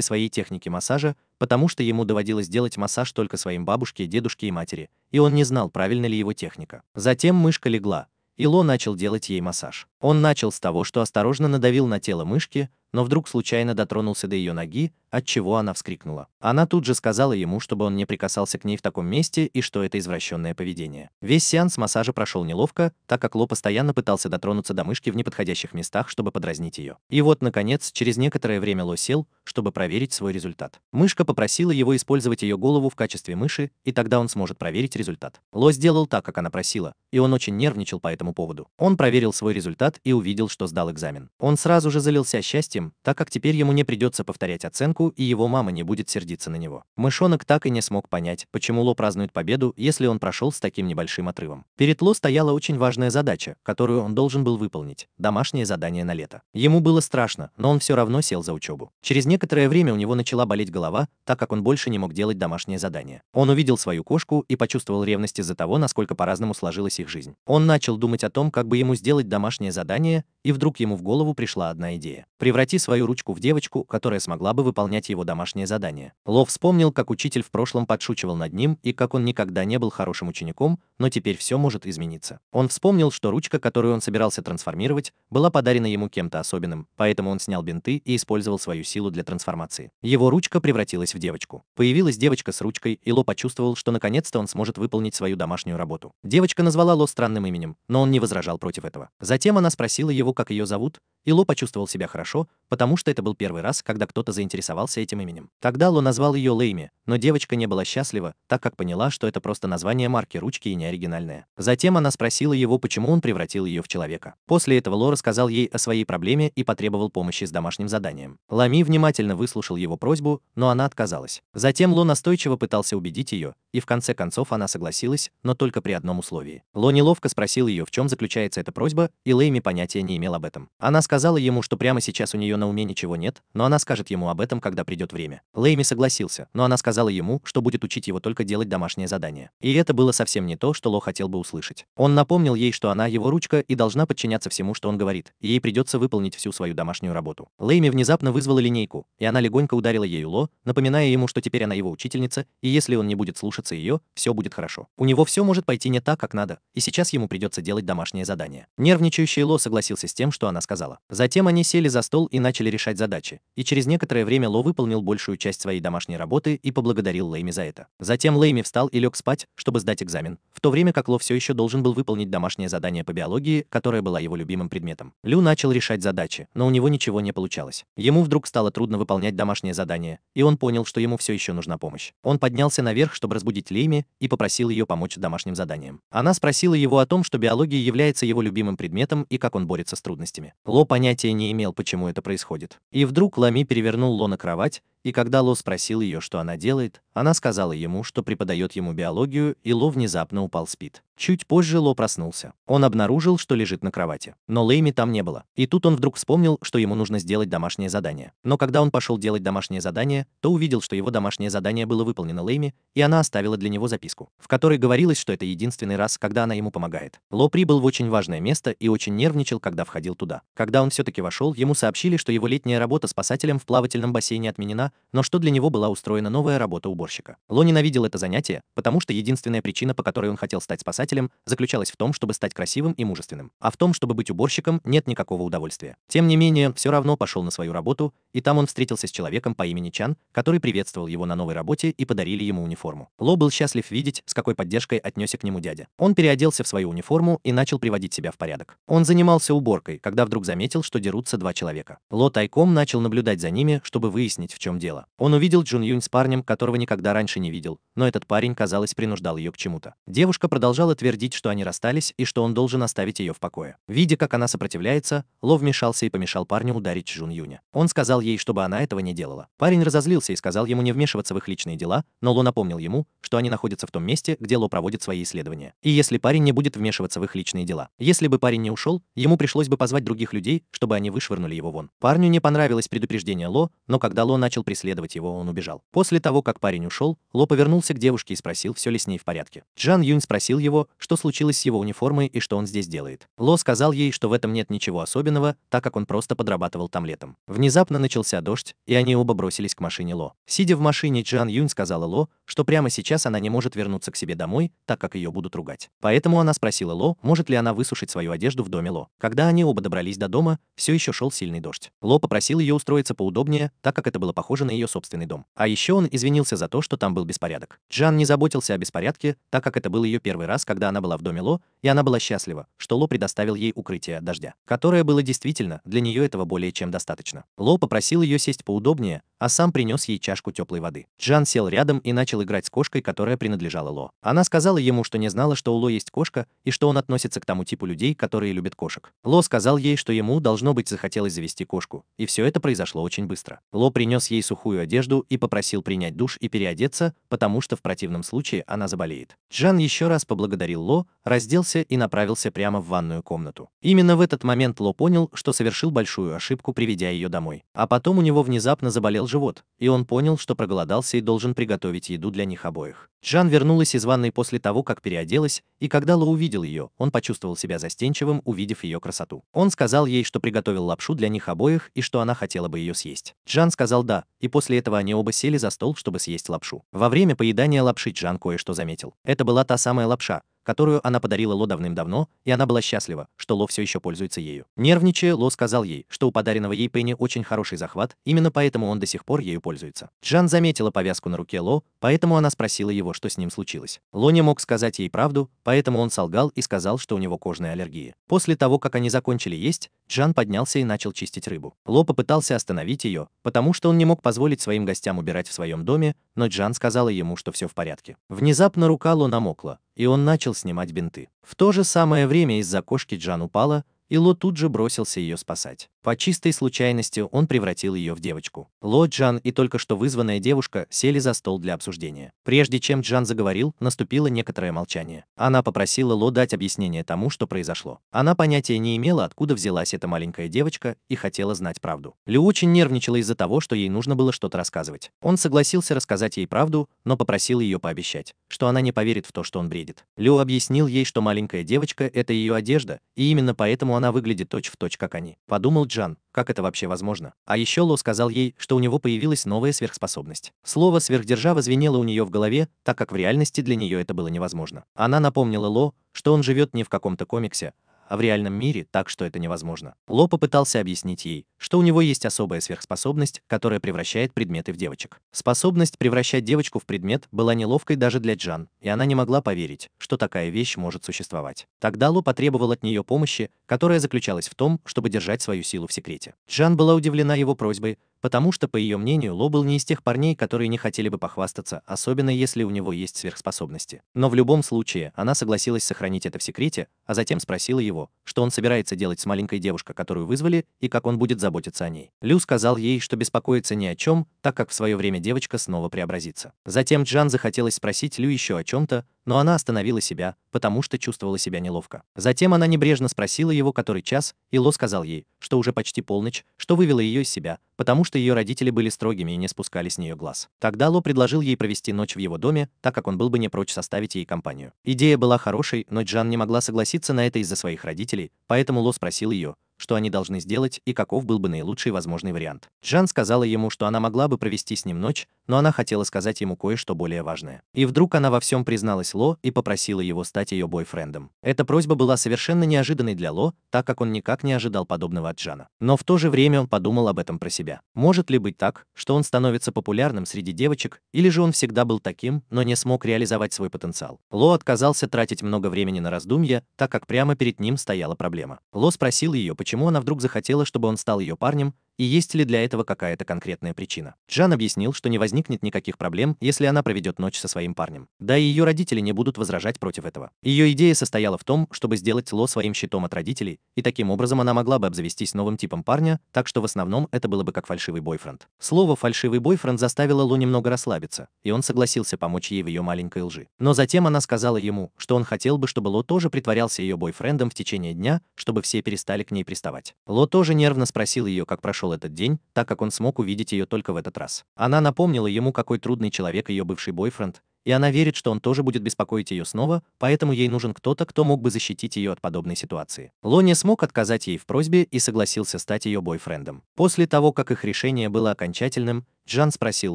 S1: своей техники массажа, мужа, потому что ему доводилось делать массаж только своим бабушке, дедушке и матери, и он не знал, правильно ли его техника. Затем мышка легла, и Ло начал делать ей массаж. Он начал с того, что осторожно надавил на тело мышки, но вдруг случайно дотронулся до ее ноги, от чего она вскрикнула. Она тут же сказала ему, чтобы он не прикасался к ней в таком месте и что это извращенное поведение. Весь сеанс массажа прошел неловко, так как Ло постоянно пытался дотронуться до мышки в неподходящих местах, чтобы подразнить ее. И вот, наконец, через некоторое время Ло сел, чтобы проверить свой результат. Мышка попросила его использовать ее голову в качестве мыши, и тогда он сможет проверить результат. Ло сделал так, как она просила, и он очень нервничал по этому поводу. Он проверил свой результат и увидел, что сдал экзамен. Он сразу же залился счастьем, этим, так как теперь ему не придется повторять оценку и его мама не будет сердиться на него. Мышонок так и не смог понять, почему Ло празднует победу, если он прошел с таким небольшим отрывом. Перед Ло стояла очень важная задача, которую он должен был выполнить – домашнее задание на лето. Ему было страшно, но он все равно сел за учебу. Через некоторое время у него начала болеть голова, так как он больше не мог делать домашнее задание. Он увидел свою кошку и почувствовал ревность из-за того, насколько по-разному сложилась их жизнь. Он начал думать о том, как бы ему сделать домашнее задание, и вдруг ему в голову пришла одна идея. Превратить преврати свою ручку в девочку, которая смогла бы выполнять его домашнее задание. Ло вспомнил, как учитель в прошлом подшучивал над ним и как он никогда не был хорошим учеником, но теперь все может измениться. Он вспомнил, что ручка, которую он собирался трансформировать, была подарена ему кем-то особенным, поэтому он снял бинты и использовал свою силу для трансформации. Его ручка превратилась в девочку. Появилась девочка с ручкой, и Ло почувствовал, что наконец-то он сможет выполнить свою домашнюю работу. Девочка назвала Ло странным именем, но он не возражал против этого. Затем она спросила его, как ее зовут, и Ло почувствовал себя хорошо, потому что это был первый раз, когда кто-то заинтересовался этим именем. Тогда Ло назвал ее Лейми, но девочка не была счастлива, так как поняла, что это просто название марки ручки и неоригинальное. Затем она спросила его, почему он превратил ее в человека. После этого Ло рассказал ей о своей проблеме и потребовал помощи с домашним заданием. Лами внимательно выслушал его просьбу, но она отказалась. Затем Ло настойчиво пытался убедить ее, и в конце концов она согласилась, но только при одном условии. Ло неловко спросил ее, в чем заключается эта просьба, и Лейми понятия не имел об этом. Она Сказала ему, что прямо сейчас у нее на уме ничего нет, но она скажет ему об этом, когда придет время. Лейми согласился, но она сказала ему, что будет учить его только делать домашнее задание. И это было совсем не то, что Ло хотел бы услышать. Он напомнил ей, что она его ручка и должна подчиняться всему, что он говорит, ей придется выполнить всю свою домашнюю работу. Лейми внезапно вызвала линейку, и она легонько ударила ею Ло, напоминая ему, что теперь она его учительница, и если он не будет слушаться ее, все будет хорошо. У него все может пойти не так, как надо, и сейчас ему придется делать домашнее задание. Нервничающий Ло согласился с тем, что она сказала. Затем они сели за стол и начали решать задачи. И через некоторое время Ло выполнил большую часть своей домашней работы и поблагодарил Лэйми за это. Затем Лэйми встал и лег спать, чтобы сдать экзамен, в то время как Ло все еще должен был выполнить домашнее задание по биологии, которое было его любимым предметом. Лю начал решать задачи, но у него ничего не получалось. Ему вдруг стало трудно выполнять домашнее задание, и он понял, что ему все еще нужна помощь. Он поднялся наверх, чтобы разбудить Лейми, и попросил ее помочь с домашним заданием. Она спросила его о том, что биология является его любимым предметом и как он борется с трудностями. Ло понятия не имел, почему это происходит. И вдруг Лами перевернул Ло на кровать, и когда Ло спросил ее, что она делает, она сказала ему, что преподает ему биологию, и Ло внезапно упал спит. Чуть позже Ло проснулся. Он обнаружил, что лежит на кровати. Но Лейми там не было. И тут он вдруг вспомнил, что ему нужно сделать домашнее задание. Но когда он пошел делать домашнее задание, то увидел, что его домашнее задание было выполнено Лейми, и она оставила для него записку, в которой говорилось, что это единственный раз, когда она ему помогает. Ло прибыл в очень важное место и очень нервничал, когда входил туда. Когда он все-таки вошел, ему сообщили, что его летняя работа спасателем в плавательном бассейне отменена, но что для него была устроена новая работа уборщика. Ло ненавидел это занятие, потому что единственная причина, по которой он хотел стать спасателем, заключалась в том, чтобы стать красивым и мужественным. А в том, чтобы быть уборщиком, нет никакого удовольствия. Тем не менее, все равно пошел на свою работу, и там он встретился с человеком по имени Чан, который приветствовал его на новой работе и подарили ему униформу. Ло был счастлив видеть, с какой поддержкой отнесся к нему дядя. Он переоделся в свою униформу и начал приводить себя в порядок. Он занимался уборкой, когда вдруг заметил, заметил, что дерутся два человека. Ло тайком начал наблюдать за ними, чтобы выяснить, в чем дело. Он увидел Джун Юнь с парнем, которого никогда раньше не видел, но этот парень, казалось, принуждал ее к чему-то. Девушка продолжала твердить, что они расстались и что он должен оставить ее в покое. Видя, как она сопротивляется, Ло вмешался и помешал парню ударить Джун Юня. Он сказал ей, чтобы она этого не делала. Парень разозлился и сказал ему не вмешиваться в их личные дела, но Ло напомнил ему, что они находятся в том месте, где Ло проводит свои исследования. И если парень не будет вмешиваться в их личные дела. Если бы парень не ушел, ему пришлось бы позвать других людей, чтобы они вышвырнули его вон. Парню не понравилось предупреждение Ло, но когда Ло начал преследовать его, он убежал. После того, как парень ушел, Ло повернулся к девушке и спросил, все ли с ней в порядке. Джан Юнь спросил его, что случилось с его униформой и что он здесь делает. Ло сказал ей, что в этом нет ничего особенного, так как он просто подрабатывал там летом. Внезапно начался дождь, и они оба бросились к машине Ло. Сидя в машине, Джан Юнь сказала Ло, что прямо сейчас она не может вернуться к себе домой, так как ее будут ругать. Поэтому она спросила Ло, может ли она высушить свою одежду в доме Ло. Когда они оба добрались до дома, дома все еще шел сильный дождь. Ло попросил ее устроиться поудобнее, так как это было похоже на ее собственный дом. А еще он извинился за то, что там был беспорядок. Джан не заботился о беспорядке, так как это был ее первый раз, когда она была в доме Ло, и она была счастлива, что Ло предоставил ей укрытие от дождя, которое было действительно для нее этого более чем достаточно. Ло попросил ее сесть поудобнее, а сам принес ей чашку теплой воды. Джан сел рядом и начал играть с кошкой, которая принадлежала Ло. Она сказала ему, что не знала, что у Ло есть кошка и что он относится к тому типу людей, которые любят кошек. Ло сказал ей, что ему должно быть, захотелось завести кошку, и все это произошло очень быстро. Ло принес ей сухую одежду и попросил принять душ и переодеться, потому что в противном случае она заболеет. Джан еще раз поблагодарил Ло, разделся и направился прямо в ванную комнату. Именно в этот момент Ло понял, что совершил большую ошибку, приведя ее домой. А потом у него внезапно заболел живот, и он понял, что проголодался и должен приготовить еду для них обоих. Джан вернулась из ванной после того, как переоделась, и когда Ло увидел ее, он почувствовал себя застенчивым, увидев ее красоту. Он сказал ей, что приготовил лапшу для них обоих и что она хотела бы ее съесть. Джан сказал «да», и после этого они оба сели за стол, чтобы съесть лапшу. Во время поедания лапши Джан кое-что заметил. Это была та самая лапша, которую она подарила Ло давным-давно, и она была счастлива, что Ло все еще пользуется ею. Нервничая, Ло сказал ей, что у подаренного ей Пенни очень хороший захват, именно поэтому он до сих пор ею пользуется. Джан заметила повязку на руке Ло, поэтому она спросила его, что с ним случилось. Ло не мог сказать ей правду, поэтому он солгал и сказал, что у него кожная аллергия. После того, как они закончили есть, Джан поднялся и начал чистить рыбу. Ло попытался остановить ее, потому что он не мог позволить своим гостям убирать в своем доме, но Джан сказала ему, что все в порядке. Внезапно рука Ло намокла, и он начал снимать бинты. В то же самое время из-за кошки Джан упала, и Ло тут же бросился ее спасать. По чистой случайности он превратил ее в девочку. Ло Джан и только что вызванная девушка сели за стол для обсуждения. Прежде чем Джан заговорил, наступило некоторое молчание. Она попросила Ло дать объяснение тому, что произошло. Она понятия не имела, откуда взялась эта маленькая девочка и хотела знать правду. Лю очень нервничала из-за того, что ей нужно было что-то рассказывать. Он согласился рассказать ей правду, но попросил ее пообещать, что она не поверит в то, что он бредит. Лю объяснил ей, что маленькая девочка — это ее одежда, и именно поэтому она выглядит точь-в-точь, точь, как они. Подумал Джан, как это вообще возможно? А еще Ло сказал ей, что у него появилась новая сверхспособность. Слово «сверхдержава» звенело у нее в голове, так как в реальности для нее это было невозможно. Она напомнила Ло, что он живет не в каком-то комиксе, а в реальном мире так, что это невозможно. Ло попытался объяснить ей, что у него есть особая сверхспособность, которая превращает предметы в девочек. Способность превращать девочку в предмет была неловкой даже для Джан, и она не могла поверить, что такая вещь может существовать. Тогда Ло потребовал от нее помощи, которая заключалась в том, чтобы держать свою силу в секрете. Джан была удивлена его просьбой, потому что, по ее мнению, Ло был не из тех парней, которые не хотели бы похвастаться, особенно если у него есть сверхспособности. Но в любом случае, она согласилась сохранить это в секрете, а затем спросила его, что он собирается делать с маленькой девушкой, которую вызвали, и как он будет заботиться о ней. Лю сказал ей, что беспокоиться ни о чем, так как в свое время девочка снова преобразится. Затем Джан захотелось спросить Лю еще о чем-то, но она остановила себя, потому что чувствовала себя неловко. Затем она небрежно спросила его, который час, и Ло сказал ей, что уже почти полночь, что вывело ее из себя, потому что ее родители были строгими и не спускали с нее глаз. Тогда Ло предложил ей провести ночь в его доме, так как он был бы не прочь составить ей компанию. Идея была хорошей, но Джан не могла согласиться на это из-за своих родителей, поэтому Ло спросил ее, что они должны сделать и каков был бы наилучший возможный вариант. Джан сказала ему, что она могла бы провести с ним ночь, но она хотела сказать ему кое-что более важное. И вдруг она во всем призналась Ло и попросила его стать ее бойфрендом. Эта просьба была совершенно неожиданной для Ло, так как он никак не ожидал подобного от Джана. Но в то же время он подумал об этом про себя. Может ли быть так, что он становится популярным среди девочек, или же он всегда был таким, но не смог реализовать свой потенциал? Ло отказался тратить много времени на раздумья, так как прямо перед ним стояла проблема. Ло спросил ее, почему почему она вдруг захотела, чтобы он стал ее парнем, и есть ли для этого какая-то конкретная причина. Джан объяснил, что не возникнет никаких проблем, если она проведет ночь со своим парнем. Да и ее родители не будут возражать против этого. Ее идея состояла в том, чтобы сделать Ло своим щитом от родителей, и таким образом она могла бы обзавестись новым типом парня, так что в основном это было бы как фальшивый бойфренд. Слово «фальшивый бойфренд» заставило Ло немного расслабиться, и он согласился помочь ей в ее маленькой лжи. Но затем она сказала ему, что он хотел бы, чтобы Ло тоже притворялся ее бойфрендом в течение дня, чтобы все перестали к ней приставать. Ло тоже нервно спросил ее, как прошел запомнил этот день, так как он смог увидеть ее только в этот раз. Она напомнила ему, какой трудный человек ее бывший бойфренд, и она верит, что он тоже будет беспокоить ее снова, поэтому ей нужен кто-то, кто мог бы защитить ее от подобной ситуации. Ло смог отказать ей в просьбе и согласился стать ее бойфрендом. После того, как их решение было окончательным, Джан спросил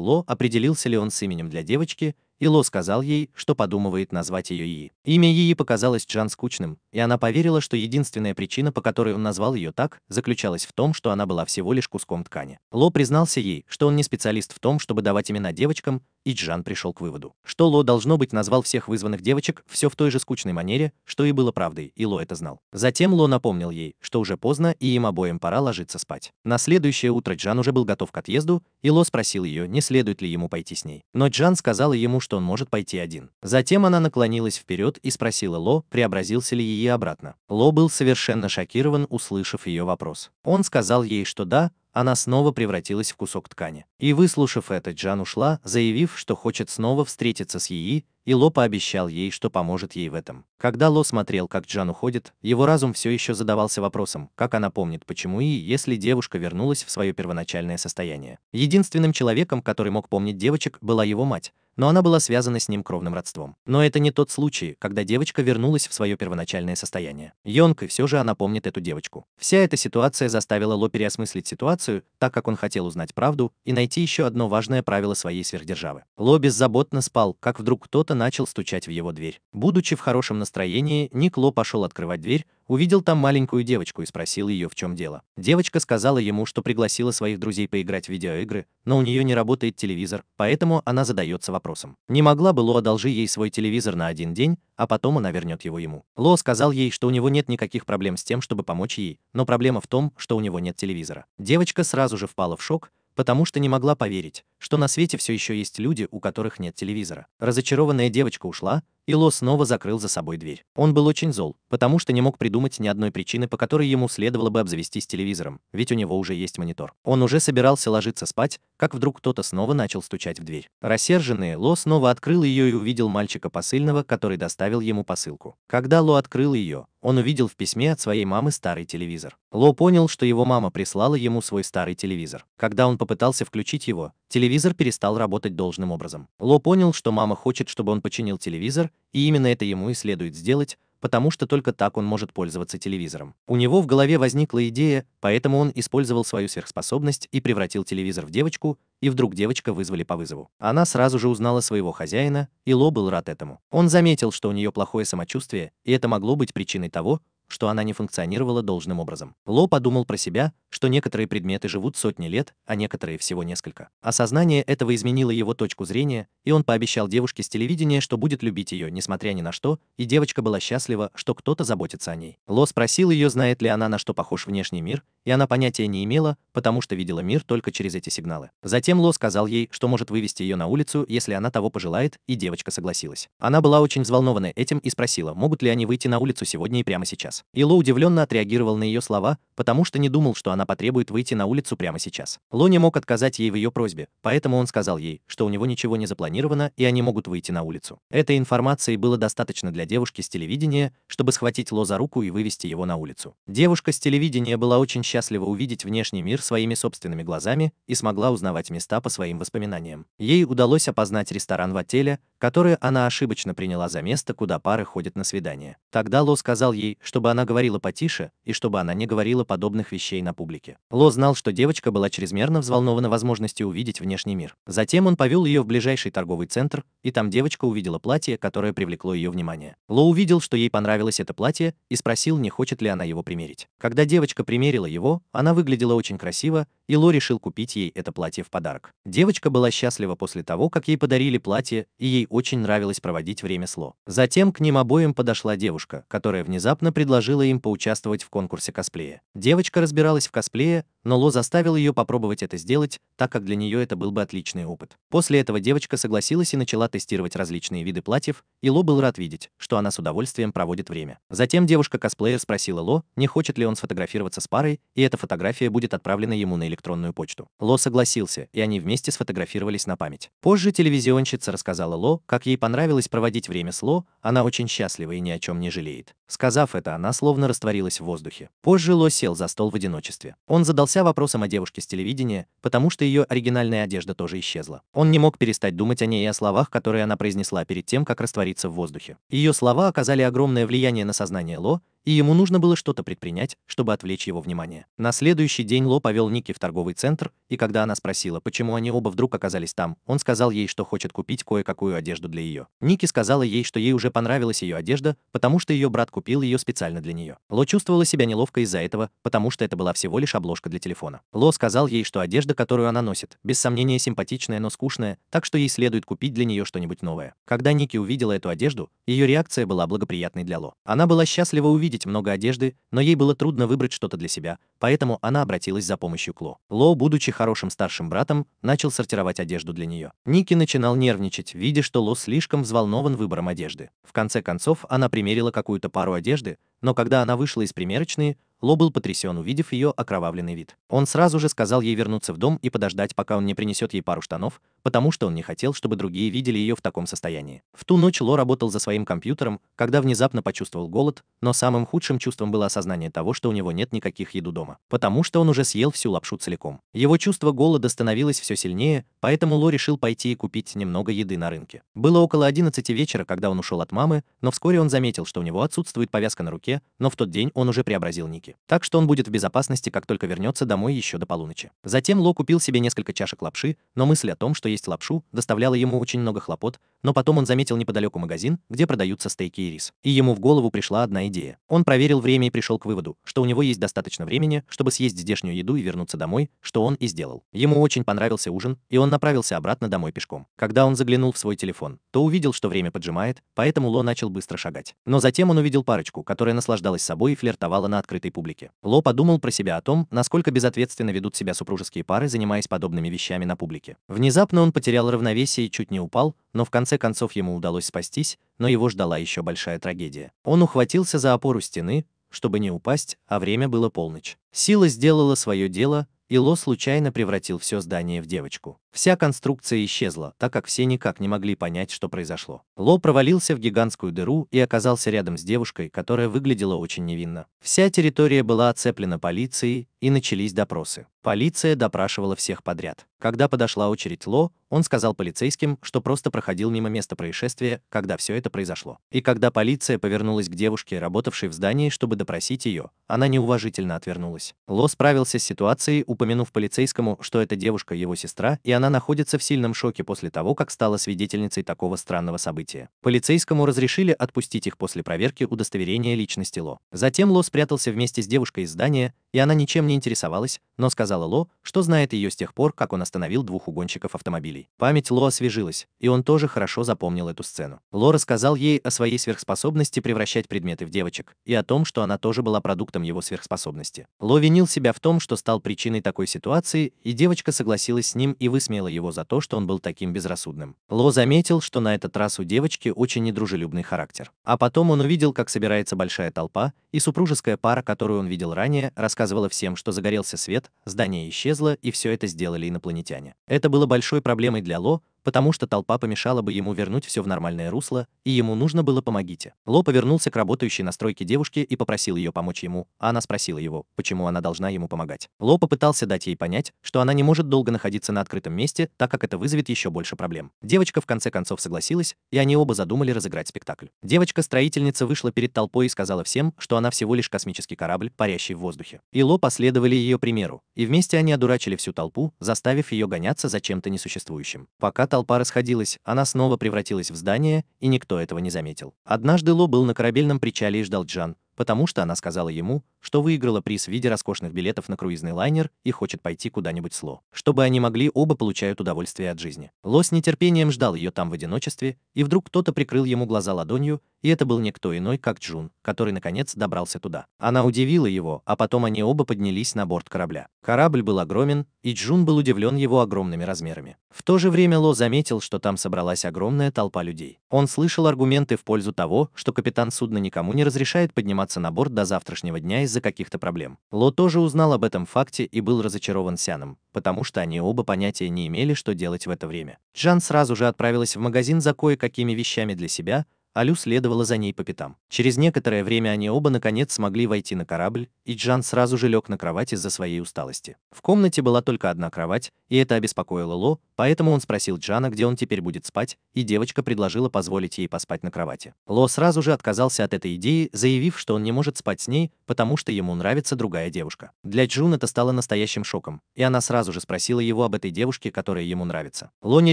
S1: Ло, определился ли он с именем для девочки, Ило сказал ей, что подумывает назвать ее Ии. Имя Ии показалось Джан скучным, и она поверила, что единственная причина, по которой он назвал ее так, заключалась в том, что она была всего лишь куском ткани. Ло признался ей, что он не специалист в том, чтобы давать имена девочкам, и Джан пришел к выводу, что Ло, должно быть, назвал всех вызванных девочек все в той же скучной манере, что и было правдой, и Ло это знал. Затем Ло напомнил ей, что уже поздно, и им обоим пора ложиться спать. На следующее утро Джан уже был готов к отъезду, и Ло спросил ее, не следует ли ему пойти с ней. Но Джан сказала ему, что он может пойти один. Затем она наклонилась вперед и спросила Ло, преобразился ли ей обратно. Ло был совершенно шокирован, услышав ее вопрос. Он сказал ей, что да, она снова превратилась в кусок ткани. И выслушав это, Джан ушла, заявив, что хочет снова встретиться с Йи, и Ло пообещал ей, что поможет ей в этом. Когда Ло смотрел, как Джан уходит, его разум все еще задавался вопросом, как она помнит, почему и если девушка вернулась в свое первоначальное состояние. Единственным человеком, который мог помнить девочек, была его мать, но она была связана с ним кровным родством. Но это не тот случай, когда девочка вернулась в свое первоначальное состояние. Йонг, и все же она помнит эту девочку. Вся эта ситуация заставила Ло переосмыслить ситуацию, так как он хотел узнать правду и найти еще одно важное правило своей сверхдержавы. Ло беззаботно спал, как вдруг кто-то начал стучать в его дверь. Будучи в хорошем настроении, Ник Ло пошел открывать дверь, увидел там маленькую девочку и спросил ее, в чем дело. Девочка сказала ему, что пригласила своих друзей поиграть в видеоигры, но у нее не работает телевизор, поэтому она задается вопросом. Не могла бы Ло одолжи ей свой телевизор на один день, а потом она вернет его ему. Ло сказал ей, что у него нет никаких проблем с тем, чтобы помочь ей, но проблема в том, что у него нет телевизора. Девочка сразу же впала в шок, потому что не могла поверить, что на свете все еще есть люди, у которых нет телевизора. Разочарованная девочка ушла, и Ло снова закрыл за собой дверь. Он был очень зол, потому что не мог придумать ни одной причины, по которой ему следовало бы обзавестись телевизором, ведь у него уже есть монитор. Он уже собирался ложиться спать, как вдруг кто-то снова начал стучать в дверь. Рассерженный, Ло снова открыл ее и увидел мальчика посыльного, который доставил ему посылку. Когда Ло открыл ее, он увидел в письме от своей мамы старый телевизор. Ло понял, что его мама прислала ему свой старый телевизор. Когда он попытался включить его, телевизор перестал работать должным образом. Ло понял, что мама хочет, чтобы он починил телевизор, и именно это ему и следует сделать, потому что только так он может пользоваться телевизором. У него в голове возникла идея, поэтому он использовал свою сверхспособность и превратил телевизор в девочку, и вдруг девочка вызвали по вызову. Она сразу же узнала своего хозяина, и Ло был рад этому. Он заметил, что у нее плохое самочувствие, и это могло быть причиной того, что она не функционировала должным образом. Ло подумал про себя, что некоторые предметы живут сотни лет, а некоторые всего несколько. Осознание этого изменило его точку зрения, и он пообещал девушке с телевидения, что будет любить ее, несмотря ни на что, и девочка была счастлива, что кто-то заботится о ней. Ло спросил ее, знает ли она, на что похож внешний мир, и она понятия не имела, потому что видела мир только через эти сигналы. Затем Ло сказал ей, что может вывести ее на улицу, если она того пожелает, и девочка согласилась. Она была очень взволнована этим и спросила, могут ли они выйти на улицу сегодня и прямо сейчас сейчас. Ило удивленно отреагировал на ее слова, потому что не думал, что она потребует выйти на улицу прямо сейчас. Ло не мог отказать ей в ее просьбе, поэтому он сказал ей, что у него ничего не запланировано, и они могут выйти на улицу. Этой информации было достаточно для девушки с телевидения, чтобы схватить Ло за руку и вывести его на улицу. Девушка с телевидения была очень счастлива увидеть внешний мир своими собственными глазами и смогла узнавать места по своим воспоминаниям. Ей удалось опознать ресторан в отеле, который она ошибочно приняла за место, куда пары ходят на свидание. Тогда Ло сказал ей, чтобы чтобы она говорила потише и чтобы она не говорила подобных вещей на публике. Ло знал, что девочка была чрезмерно взволнована возможностью увидеть внешний мир. Затем он повел ее в ближайший торговый центр, и там девочка увидела платье, которое привлекло ее внимание. Ло увидел, что ей понравилось это платье, и спросил, не хочет ли она его примерить. Когда девочка примерила его, она выглядела очень красиво, и Ло решил купить ей это платье в подарок. Девочка была счастлива после того, как ей подарили платье, и ей очень нравилось проводить время с Ло. Затем к ним обоим подошла девушка, которая внезапно предложила предложила им поучаствовать в конкурсе косплея. Девочка разбиралась в косплее, но Ло заставил ее попробовать это сделать, так как для нее это был бы отличный опыт. После этого девочка согласилась и начала тестировать различные виды платьев, и Ло был рад видеть, что она с удовольствием проводит время. Затем девушка-косплеер спросила Ло, не хочет ли он сфотографироваться с парой, и эта фотография будет отправлена ему на электронную почту. Ло согласился, и они вместе сфотографировались на память. Позже телевизионщица рассказала Ло, как ей понравилось проводить время с Ло, она очень счастлива и ни о чем не жалеет. Сказав это, она словно растворилась в воздухе. Позже Ло сел за стол в одиночестве. Он задался занялся вопросом о девушке с телевидения, потому что ее оригинальная одежда тоже исчезла. Он не мог перестать думать о ней и о словах, которые она произнесла перед тем, как раствориться в воздухе. Ее слова оказали огромное влияние на сознание Ло, и ему нужно было что-то предпринять, чтобы отвлечь его внимание. На следующий день Ло повел Ники в торговый центр, и когда она спросила, почему они оба вдруг оказались там, он сказал ей, что хочет купить кое-какую одежду для ее. Ники сказала ей, что ей уже понравилась ее одежда, потому что ее брат купил ее специально для нее. Ло чувствовала себя неловко из-за этого, потому что это была всего лишь обложка для телефона. Ло сказал ей, что одежда, которую она носит, без сомнения симпатичная, но скучная, так что ей следует купить для нее что-нибудь новое. Когда Ники увидела эту одежду, ее реакция была благоприятной для Ло. Она была счастлива увидеть видеть много одежды, но ей было трудно выбрать что-то для себя, поэтому она обратилась за помощью к Ло. Ло, будучи хорошим старшим братом, начал сортировать одежду для нее. Ники начинал нервничать, видя, что Ло слишком взволнован выбором одежды. В конце концов, она примерила какую-то пару одежды, но когда она вышла из примерочной, Ло был потрясен, увидев ее окровавленный вид. Он сразу же сказал ей вернуться в дом и подождать, пока он не принесет ей пару штанов, потому что он не хотел, чтобы другие видели ее в таком состоянии. В ту ночь Ло работал за своим компьютером, когда внезапно почувствовал голод, но самым худшим чувством было осознание того, что у него нет никаких еду дома, потому что он уже съел всю лапшу целиком. Его чувство голода становилось все сильнее, поэтому Ло решил пойти и купить немного еды на рынке. Было около 11 вечера, когда он ушел от мамы, но вскоре он заметил, что у него отсутствует повязка на руке, но в тот день он уже преобразил Ники. Локи. Так что он будет в безопасности, как только вернется домой еще до полуночи. Затем Ло купил себе несколько чашек лапши, но мысль о том, что есть лапшу, доставляла ему очень много хлопот, но потом он заметил неподалеку магазин, где продаются стейки и рис. И ему в голову пришла одна идея. Он проверил время и пришел к выводу, что у него есть достаточно времени, чтобы съесть здешнюю еду и вернуться домой, что он и сделал. Ему очень понравился ужин, и он направился обратно домой пешком. Когда он заглянул в свой телефон, то увидел, что время поджимает, поэтому Ло начал быстро шагать. Но затем он увидел парочку, которая наслаждалась собой и флиртовала на открытой публике. Ло подумал про себя о том, насколько безответственно ведут себя супружеские пары, занимаясь подобными вещами на публике. Внезапно он потерял равновесие и чуть не упал, но в конце конце концов ему удалось спастись, но его ждала еще большая трагедия. Он ухватился за опору стены, чтобы не упасть, а время было полночь. Сила сделала свое дело, и Ло случайно превратил все здание в девочку. Вся конструкция исчезла, так как все никак не могли понять, что произошло. Ло провалился в гигантскую дыру и оказался рядом с девушкой, которая выглядела очень невинно. Вся территория была оцеплена полицией, и начались допросы. Полиция допрашивала всех подряд. Когда подошла очередь Ло, он сказал полицейским, что просто проходил мимо места происшествия, когда все это произошло. И когда полиция повернулась к девушке, работавшей в здании, чтобы допросить ее, она неуважительно отвернулась. Ло справился с ситуацией, упомянув полицейскому, что эта девушка его сестра, и она находится в сильном шоке после того, как стала свидетельницей такого странного события. Полицейскому разрешили отпустить их после проверки удостоверения личности Ло. Затем Ло спрятался вместе с девушкой из здания и она ничем не интересовалась, но сказала Ло, что знает ее с тех пор, как он остановил двух угонщиков автомобилей. Память Ло освежилась, и он тоже хорошо запомнил эту сцену. Ло рассказал ей о своей сверхспособности превращать предметы в девочек и о том, что она тоже была продуктом его сверхспособности. Ло винил себя в том, что стал причиной такой ситуации, и девочка согласилась с ним и высмеяла его за то, что он был таким безрассудным. Ло заметил, что на этот раз у девочки очень недружелюбный характер. А потом он увидел, как собирается большая толпа, и супружеская пара, которую он видел ранее, рассказывала всем, что загорелся свет, здание исчезло, и все это сделали инопланетяне. Это было большой проблемой для Ло, потому что толпа помешала бы ему вернуть все в нормальное русло, и ему нужно было «помогите». Ло повернулся к работающей на стройке девушке и попросил ее помочь ему, а она спросила его, почему она должна ему помогать. Ло попытался дать ей понять, что она не может долго находиться на открытом месте, так как это вызовет еще больше проблем. Девочка в конце концов согласилась, и они оба задумали разыграть спектакль. Девочка-строительница вышла перед толпой и сказала всем, что она всего лишь космический корабль, парящий в воздухе. И Ло последовали ее примеру, и вместе они одурачили всю толпу, заставив ее гоняться за чем-то несуществующим. Пока толпа толпа расходилась, она снова превратилась в здание, и никто этого не заметил. Однажды Ло был на корабельном причале и ждал Джан, потому что она сказала ему, что выиграла приз в виде роскошных билетов на круизный лайнер и хочет пойти куда-нибудь с Ло, чтобы они могли оба получают удовольствие от жизни. Ло с нетерпением ждал ее там в одиночестве, и вдруг кто-то прикрыл ему глаза ладонью, и это был никто иной, как Джун, который, наконец, добрался туда. Она удивила его, а потом они оба поднялись на борт корабля. Корабль был огромен, и Джун был удивлен его огромными размерами. В то же время Ло заметил, что там собралась огромная толпа людей. Он слышал аргументы в пользу того, что капитан судна никому не разрешает подниматься подниматься на борт до завтрашнего дня из-за каких-то проблем. Ло тоже узнал об этом факте и был разочарован Сяном, потому что они оба понятия не имели, что делать в это время. Джан сразу же отправилась в магазин за кое-какими вещами для себя, Алю следовала за ней по пятам. Через некоторое время они оба наконец смогли войти на корабль, и Джан сразу же лег на кровать из-за своей усталости. В комнате была только одна кровать, и это обеспокоило Ло, поэтому он спросил Джана, где он теперь будет спать, и девочка предложила позволить ей поспать на кровати. Ло сразу же отказался от этой идеи, заявив, что он не может спать с ней, потому что ему нравится другая девушка. Для Джун это стало настоящим шоком, и она сразу же спросила его об этой девушке, которая ему нравится. Ло не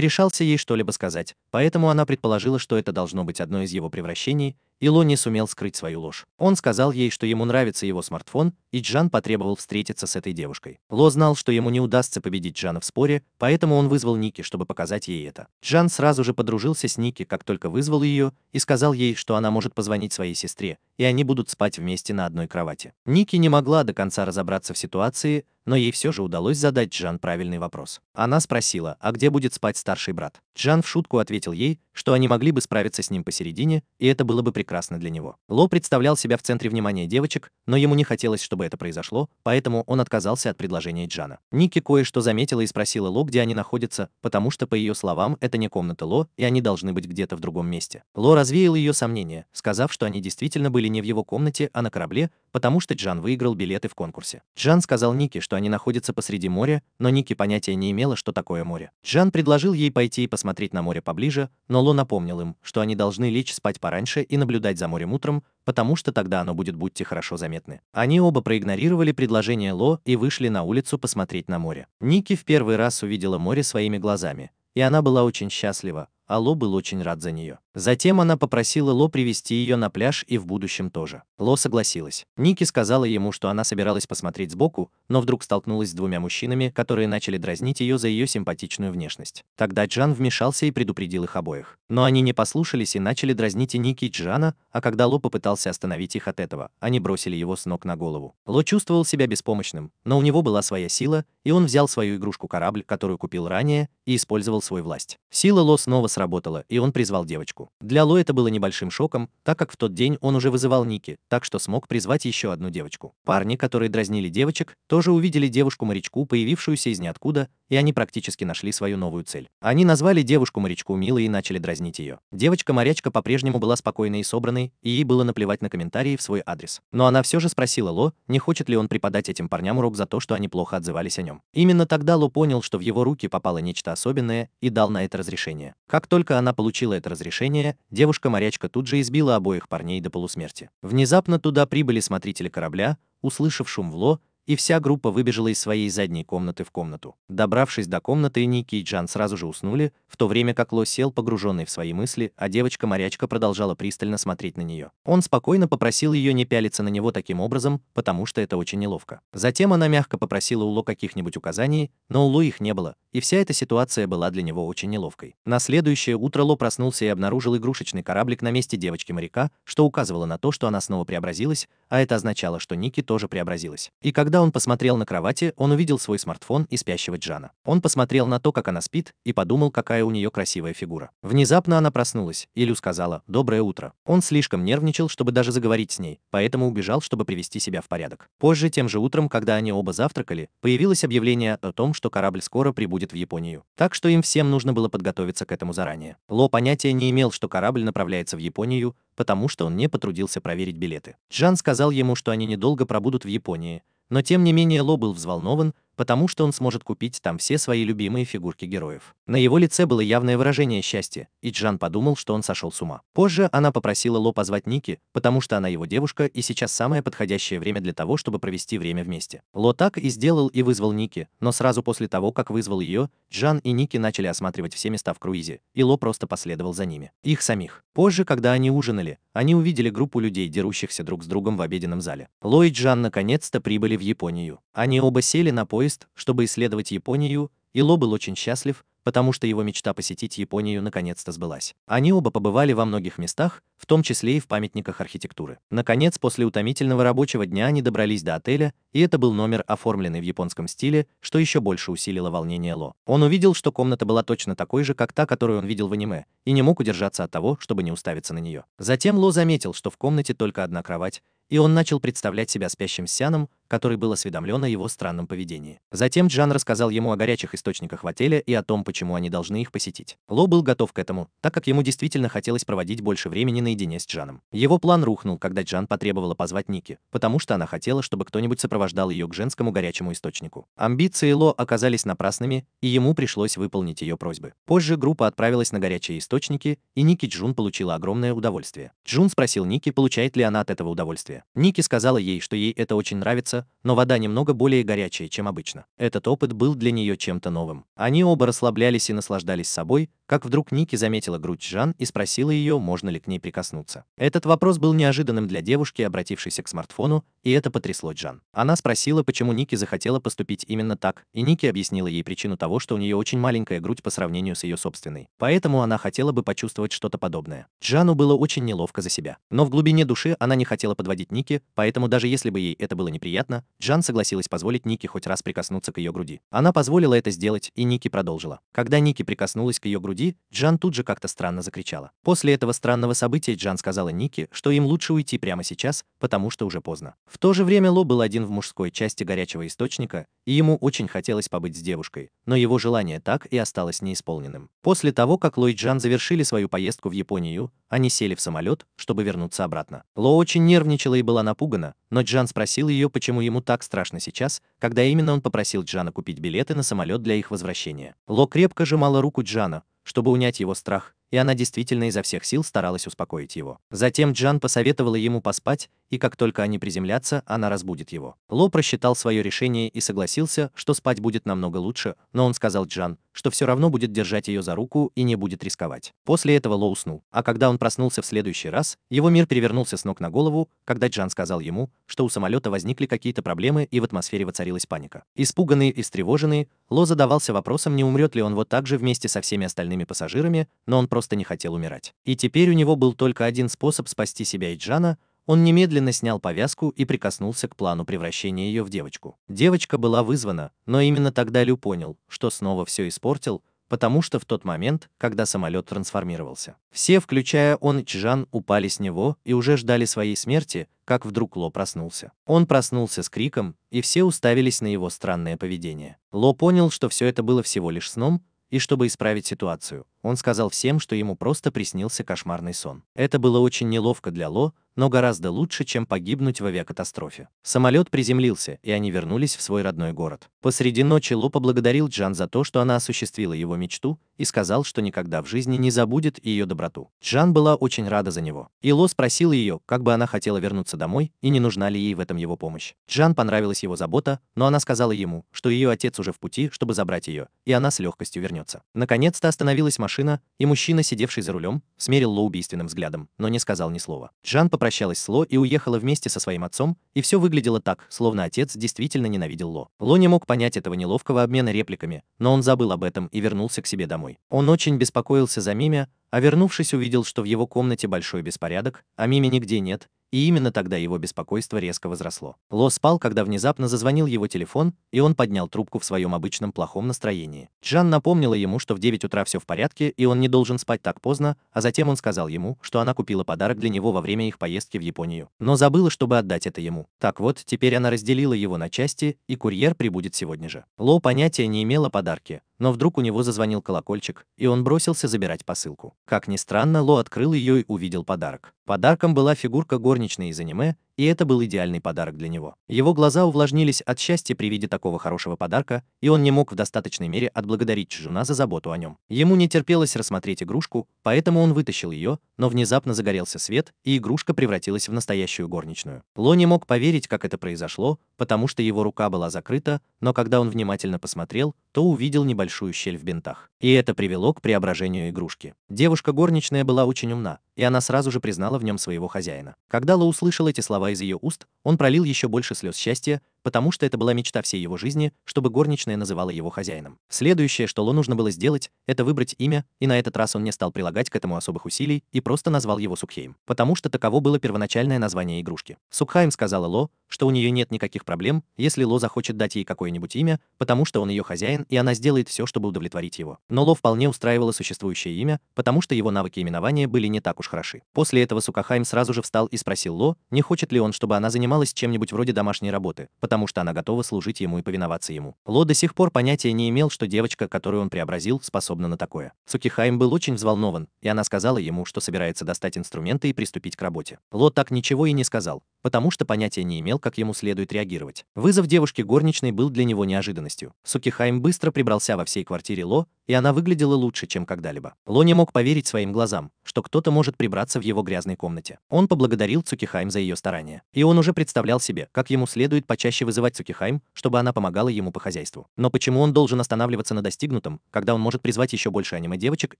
S1: решался ей что-либо сказать, поэтому она предположила, что это должно быть одно из его превращений Ило не сумел скрыть свою ложь. Он сказал ей, что ему нравится его смартфон, и Джан потребовал встретиться с этой девушкой. Ло знал, что ему не удастся победить Джана в споре, поэтому он вызвал Ники, чтобы показать ей это. Джан сразу же подружился с Ники, как только вызвал ее, и сказал ей, что она может позвонить своей сестре, и они будут спать вместе на одной кровати. Ники не могла до конца разобраться в ситуации, но ей все же удалось задать Джан правильный вопрос. Она спросила, а где будет спать старший брат? Джан в шутку ответил ей, что они могли бы справиться с ним посередине, и это было бы прекрасно прекрасно для него. Ло представлял себя в центре внимания девочек, но ему не хотелось, чтобы это произошло, поэтому он отказался от предложения Джана. Ники кое-что заметила и спросила Ло, где они находятся, потому что, по ее словам, это не комната Ло, и они должны быть где-то в другом месте. Ло развеял ее сомнения, сказав, что они действительно были не в его комнате, а на корабле, потому что Джан выиграл билеты в конкурсе. Джан сказал Нике, что они находятся посреди моря, но Ники понятия не имела, что такое море. Джан предложил ей пойти и посмотреть на море поближе, но Ло напомнил им, что они должны лечь спать пораньше и наблюдать за морем утром, потому что тогда оно будет будьте хорошо заметны. Они оба проигнорировали предложение Ло и вышли на улицу посмотреть на море. Ники в первый раз увидела море своими глазами, и она была очень счастлива, а Ло был очень рад за нее. Затем она попросила Ло привести ее на пляж и в будущем тоже. Ло согласилась. Ники сказала ему, что она собиралась посмотреть сбоку, но вдруг столкнулась с двумя мужчинами, которые начали дразнить ее за ее симпатичную внешность. Тогда Джан вмешался и предупредил их обоих. Но они не послушались и начали дразнить и Ники и Джана, а когда Ло попытался остановить их от этого, они бросили его с ног на голову. Ло чувствовал себя беспомощным, но у него была своя сила, и он взял свою игрушку-корабль, которую купил ранее, и использовал свою власть. Сила Ло снова сработала, и он призвал девочку девушку. Для Ло это было небольшим шоком, так как в тот день он уже вызывал Ники, так что смог призвать еще одну девочку. Парни, которые дразнили девочек, тоже увидели девушку-морячку, появившуюся из ниоткуда, и они практически нашли свою новую цель. Они назвали девушку-морячку милой и начали дразнить ее. Девочка-морячка по-прежнему была спокойной и собранной, и ей было наплевать на комментарии в свой адрес. Но она все же спросила Ло, не хочет ли он преподать этим парням урок за то, что они плохо отзывались о нем. Именно тогда Ло понял, что в его руки попало нечто особенное, и дал на это разрешение. Как только она получила это разрешение, ранее, девушка-морячка тут же избила обоих парней до полусмерти. Внезапно туда прибыли смотрители корабля, услышав шум в ло, и вся группа выбежала из своей задней комнаты в комнату. Добравшись до комнаты, Ники и Джан сразу же уснули, в то время как Ло сел погруженный в свои мысли, а девочка-морячка продолжала пристально смотреть на нее. Он спокойно попросил ее не пялиться на него таким образом, потому что это очень неловко. Затем она мягко попросила у Ло каких-нибудь указаний, но у Ло их не было, и вся эта ситуация была для него очень неловкой. На следующее утро Ло проснулся и обнаружил игрушечный кораблик на месте девочки-моряка, что указывало на то, что она снова преобразилась, а это означало, что Ники тоже преобразилась. И когда когда он посмотрел на кровати, он увидел свой смартфон и спящего Джана. Он посмотрел на то, как она спит, и подумал, какая у нее красивая фигура. Внезапно она проснулась, и Лю сказала «Доброе утро». Он слишком нервничал, чтобы даже заговорить с ней, поэтому убежал, чтобы привести себя в порядок. Позже, тем же утром, когда они оба завтракали, появилось объявление о том, что корабль скоро прибудет в Японию. Так что им всем нужно было подготовиться к этому заранее. Ло понятия не имел, что корабль направляется в Японию, потому что он не потрудился проверить билеты. Джан сказал ему, что они недолго пробудут в Японии, но тем не менее Ло был взволнован, потому что он сможет купить там все свои любимые фигурки героев. На его лице было явное выражение счастья, и Джан подумал, что он сошел с ума. Позже она попросила Ло позвать Ники, потому что она его девушка и сейчас самое подходящее время для того, чтобы провести время вместе. Ло так и сделал и вызвал Ники, но сразу после того, как вызвал ее, Джан и Ники начали осматривать все места в круизе, и Ло просто последовал за ними. Их самих. Позже, когда они ужинали, они увидели группу людей, дерущихся друг с другом в обеденном зале. Ло и Джан наконец-то прибыли в Японию. Они оба сели на поезд поезд, чтобы исследовать Японию, и Ло был очень счастлив, потому что его мечта посетить Японию наконец-то сбылась. Они оба побывали во многих местах, в том числе и в памятниках архитектуры. Наконец, после утомительного рабочего дня они добрались до отеля, и это был номер, оформленный в японском стиле, что еще больше усилило волнение Ло. Он увидел, что комната была точно такой же, как та, которую он видел в аниме, и не мог удержаться от того, чтобы не уставиться на нее. Затем Ло заметил, что в комнате только одна кровать, и он начал представлять себя спящим сяном, который был осведомлен о его странном поведении. Затем Джан рассказал ему о горячих источниках в отеле и о том, почему они должны их посетить. Ло был готов к этому, так как ему действительно хотелось проводить больше времени наедине с Джаном. Его план рухнул, когда Джан потребовала позвать Ники, потому что она хотела, чтобы кто-нибудь сопровождал ее к женскому горячему источнику. Амбиции Ло оказались напрасными, и ему пришлось выполнить ее просьбы. Позже группа отправилась на горячие источники, и Ники Джун получила огромное удовольствие. Джун спросил Ники, получает ли она от этого удовольствие. Ники сказала ей, что ей это очень нравится, но вода немного более горячая, чем обычно. Этот опыт был для нее чем-то новым. Они оба расслаблялись и наслаждались собой, как вдруг Ники заметила грудь Жан и спросила ее, можно ли к ней прикоснуться. Этот вопрос был неожиданным для девушки, обратившейся к смартфону, и это потрясло Джан. Она спросила, почему Ники захотела поступить именно так, и Ники объяснила ей причину того, что у нее очень маленькая грудь по сравнению с ее собственной. Поэтому она хотела бы почувствовать что-то подобное. Джану было очень неловко за себя. Но в глубине души она не хотела подводить Ники, поэтому даже если бы ей это было неприятно, Джан согласилась позволить Ники хоть раз прикоснуться к ее груди. Она позволила это сделать, и Ники продолжила. Когда Ники прикоснулась к ее груди, груди, Джан тут же как-то странно закричала. После этого странного события Джан сказала Нике, что им лучше уйти прямо сейчас, потому что уже поздно. В то же время Ло был один в мужской части горячего источника, и ему очень хотелось побыть с девушкой, но его желание так и осталось неисполненным. После того, как Ло и Джан завершили свою поездку в Японию, они сели в самолет, чтобы вернуться обратно. Ло очень нервничала и была напугана, но Джан спросил ее, почему ему так страшно сейчас, когда именно он попросил Джана купить билеты на самолет для их возвращения. Ло крепко сжимала руку Джана, чтобы унять его страх, и она действительно изо всех сил старалась успокоить его. Затем Джан посоветовала ему поспать и как только они приземлятся, она разбудит его. Ло просчитал свое решение и согласился, что спать будет намного лучше, но он сказал Джан, что все равно будет держать ее за руку и не будет рисковать. После этого Ло уснул, а когда он проснулся в следующий раз, его мир перевернулся с ног на голову, когда Джан сказал ему, что у самолета возникли какие-то проблемы и в атмосфере воцарилась паника. Испуганный и встревоженный, Ло задавался вопросом, не умрет ли он вот так же вместе со всеми остальными пассажирами, но он просто не хотел умирать. И теперь у него был только один способ спасти себя и Джана — он немедленно снял повязку и прикоснулся к плану превращения ее в девочку. Девочка была вызвана, но именно тогда Лю понял, что снова все испортил, потому что в тот момент, когда самолет трансформировался, все, включая он и Чжан, упали с него и уже ждали своей смерти, как вдруг Ло проснулся. Он проснулся с криком, и все уставились на его странное поведение. Ло понял, что все это было всего лишь сном, и чтобы исправить ситуацию, он сказал всем, что ему просто приснился кошмарный сон. Это было очень неловко для Ло, но гораздо лучше, чем погибнуть в авиакатастрофе. Самолет приземлился, и они вернулись в свой родной город. Посреди ночи Ло поблагодарил Джан за то, что она осуществила его мечту, и сказал, что никогда в жизни не забудет ее доброту. Джан была очень рада за него. И Ло спросил ее, как бы она хотела вернуться домой, и не нужна ли ей в этом его помощь. Джан понравилась его забота, но она сказала ему, что ее отец уже в пути, чтобы забрать ее, и она с легкостью вернется. Наконец-то остановилась машина машина, и мужчина, сидевший за рулем, смерил Ло убийственным взглядом, но не сказал ни слова. Джан попрощалась с Ло и уехала вместе со своим отцом, и все выглядело так, словно отец действительно ненавидел Ло. Ло не мог понять этого неловкого обмена репликами, но он забыл об этом и вернулся к себе домой. Он очень беспокоился за Мими а вернувшись увидел, что в его комнате большой беспорядок, а Мими нигде нет, и именно тогда его беспокойство резко возросло. Ло спал, когда внезапно зазвонил его телефон, и он поднял трубку в своем обычном плохом настроении. Джан напомнила ему, что в 9 утра все в порядке, и он не должен спать так поздно, а затем он сказал ему, что она купила подарок для него во время их поездки в Японию, но забыла, чтобы отдать это ему. Так вот, теперь она разделила его на части, и курьер прибудет сегодня же. Ло понятия не имела подарки, но вдруг у него зазвонил колокольчик, и он бросился забирать посылку. Как ни странно, Ло открыл ее и увидел подарок. Подарком была фигурка горничной из аниме, и это был идеальный подарок для него. Его глаза увлажнились от счастья при виде такого хорошего подарка, и он не мог в достаточной мере отблагодарить Чжуна за заботу о нем. Ему не терпелось рассмотреть игрушку, поэтому он вытащил ее, но внезапно загорелся свет, и игрушка превратилась в настоящую горничную. Ло не мог поверить, как это произошло, потому что его рука была закрыта, но когда он внимательно посмотрел, то увидел небольшую щель в бинтах. И это привело к преображению игрушки. Девушка-горничная была очень умна, и она сразу же признала в нем своего хозяина. Когда Ло услышал эти слова из ее уст, он пролил еще больше слез счастья, потому что это была мечта всей его жизни, чтобы горничная называла его хозяином. Следующее, что Ло нужно было сделать, это выбрать имя, и на этот раз он не стал прилагать к этому особых усилий и просто назвал его Сукхейм, потому что таково было первоначальное название игрушки. Сукхайм сказала Ло, что у нее нет никаких проблем, если Ло захочет дать ей какое-нибудь имя, потому что он ее хозяин, и она сделает все, чтобы удовлетворить его. Но Ло вполне устраивало существующее имя, потому что его навыки именования были не так уж хороши. После этого Сукахайм сразу же встал и спросил Ло, не хочет ли он, чтобы она занималась чем-нибудь вроде домашней работы, потому потому что она готова служить ему и повиноваться ему. Ло до сих пор понятия не имел, что девочка, которую он преобразил, способна на такое. Сукихайм был очень взволнован, и она сказала ему, что собирается достать инструменты и приступить к работе. Ло так ничего и не сказал, потому что понятия не имел, как ему следует реагировать. Вызов девушки горничной был для него неожиданностью. Сукихайм быстро прибрался во всей квартире Ло, и она выглядела лучше, чем когда-либо. Ло не мог поверить своим глазам, что кто-то может прибраться в его грязной комнате. Он поблагодарил Цукихайм за ее старания, и он уже представлял себе, как ему следует почаще чаще вызывать Цукихайм, чтобы она помогала ему по хозяйству. Но почему он должен останавливаться на достигнутом, когда он может призвать еще больше аниме-девочек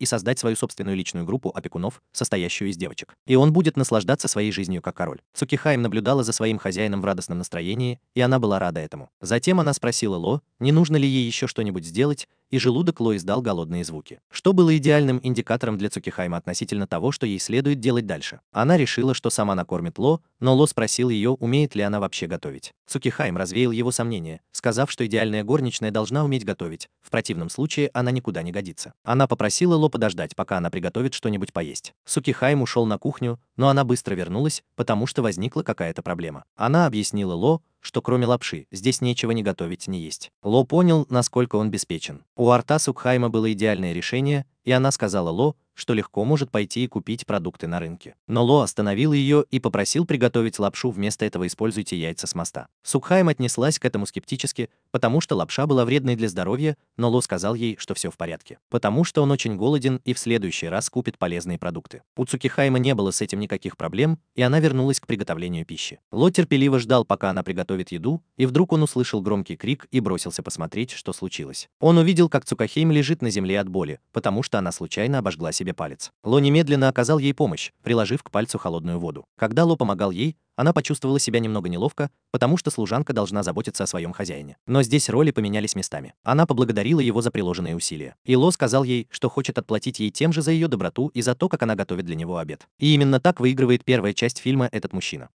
S1: и создать свою собственную личную группу опекунов, состоящую из девочек? И он будет наслаждаться своей жизнью как король. Цукихайм наблюдала за своим хозяином в радостном настроении, и она была рада этому. Затем она спросила Ло, не нужно ли ей еще что-нибудь сделать, и желудок Ло издал голодные звуки, что было идеальным индикатором для Цукихайма относительно того, что ей следует делать дальше. Она решила, что сама накормит Ло, но Ло спросил ее, умеет ли она вообще готовить. Цукихайм развеял его сомнения, сказав, что идеальная горничная должна уметь готовить, в противном случае она никуда не годится. Она попросила Ло подождать, пока она приготовит что-нибудь поесть. Сукихайм ушел на кухню, но она быстро вернулась, потому что возникла какая-то проблема. Она объяснила Ло, что кроме лапши здесь нечего не готовить, не есть. Ло понял, насколько он беспечен. У Арта Сукхайма было идеальное решение, и она сказала Ло, что легко может пойти и купить продукты на рынке. Но Ло остановил ее и попросил приготовить лапшу, вместо этого используйте яйца с моста. Сукхайм отнеслась к этому скептически, потому что лапша была вредной для здоровья, но Ло сказал ей, что все в порядке, потому что он очень голоден и в следующий раз купит полезные продукты. У Цукихайма не было с этим никаких проблем, и она вернулась к приготовлению пищи. Ло терпеливо ждал, пока она приготовит еду, и вдруг он услышал громкий крик и бросился посмотреть, что случилось. Он увидел, как Цукахейм лежит на земле от боли, потому что что она случайно обожгла себе палец. Ло немедленно оказал ей помощь, приложив к пальцу холодную воду. Когда Ло помогал ей, она почувствовала себя немного неловко, потому что служанка должна заботиться о своем хозяине. Но здесь роли поменялись местами. Она поблагодарила его за приложенные усилия. И Ло сказал ей, что хочет отплатить ей тем же за ее доброту и за то, как она готовит для него обед. И именно так выигрывает первая часть фильма этот мужчина.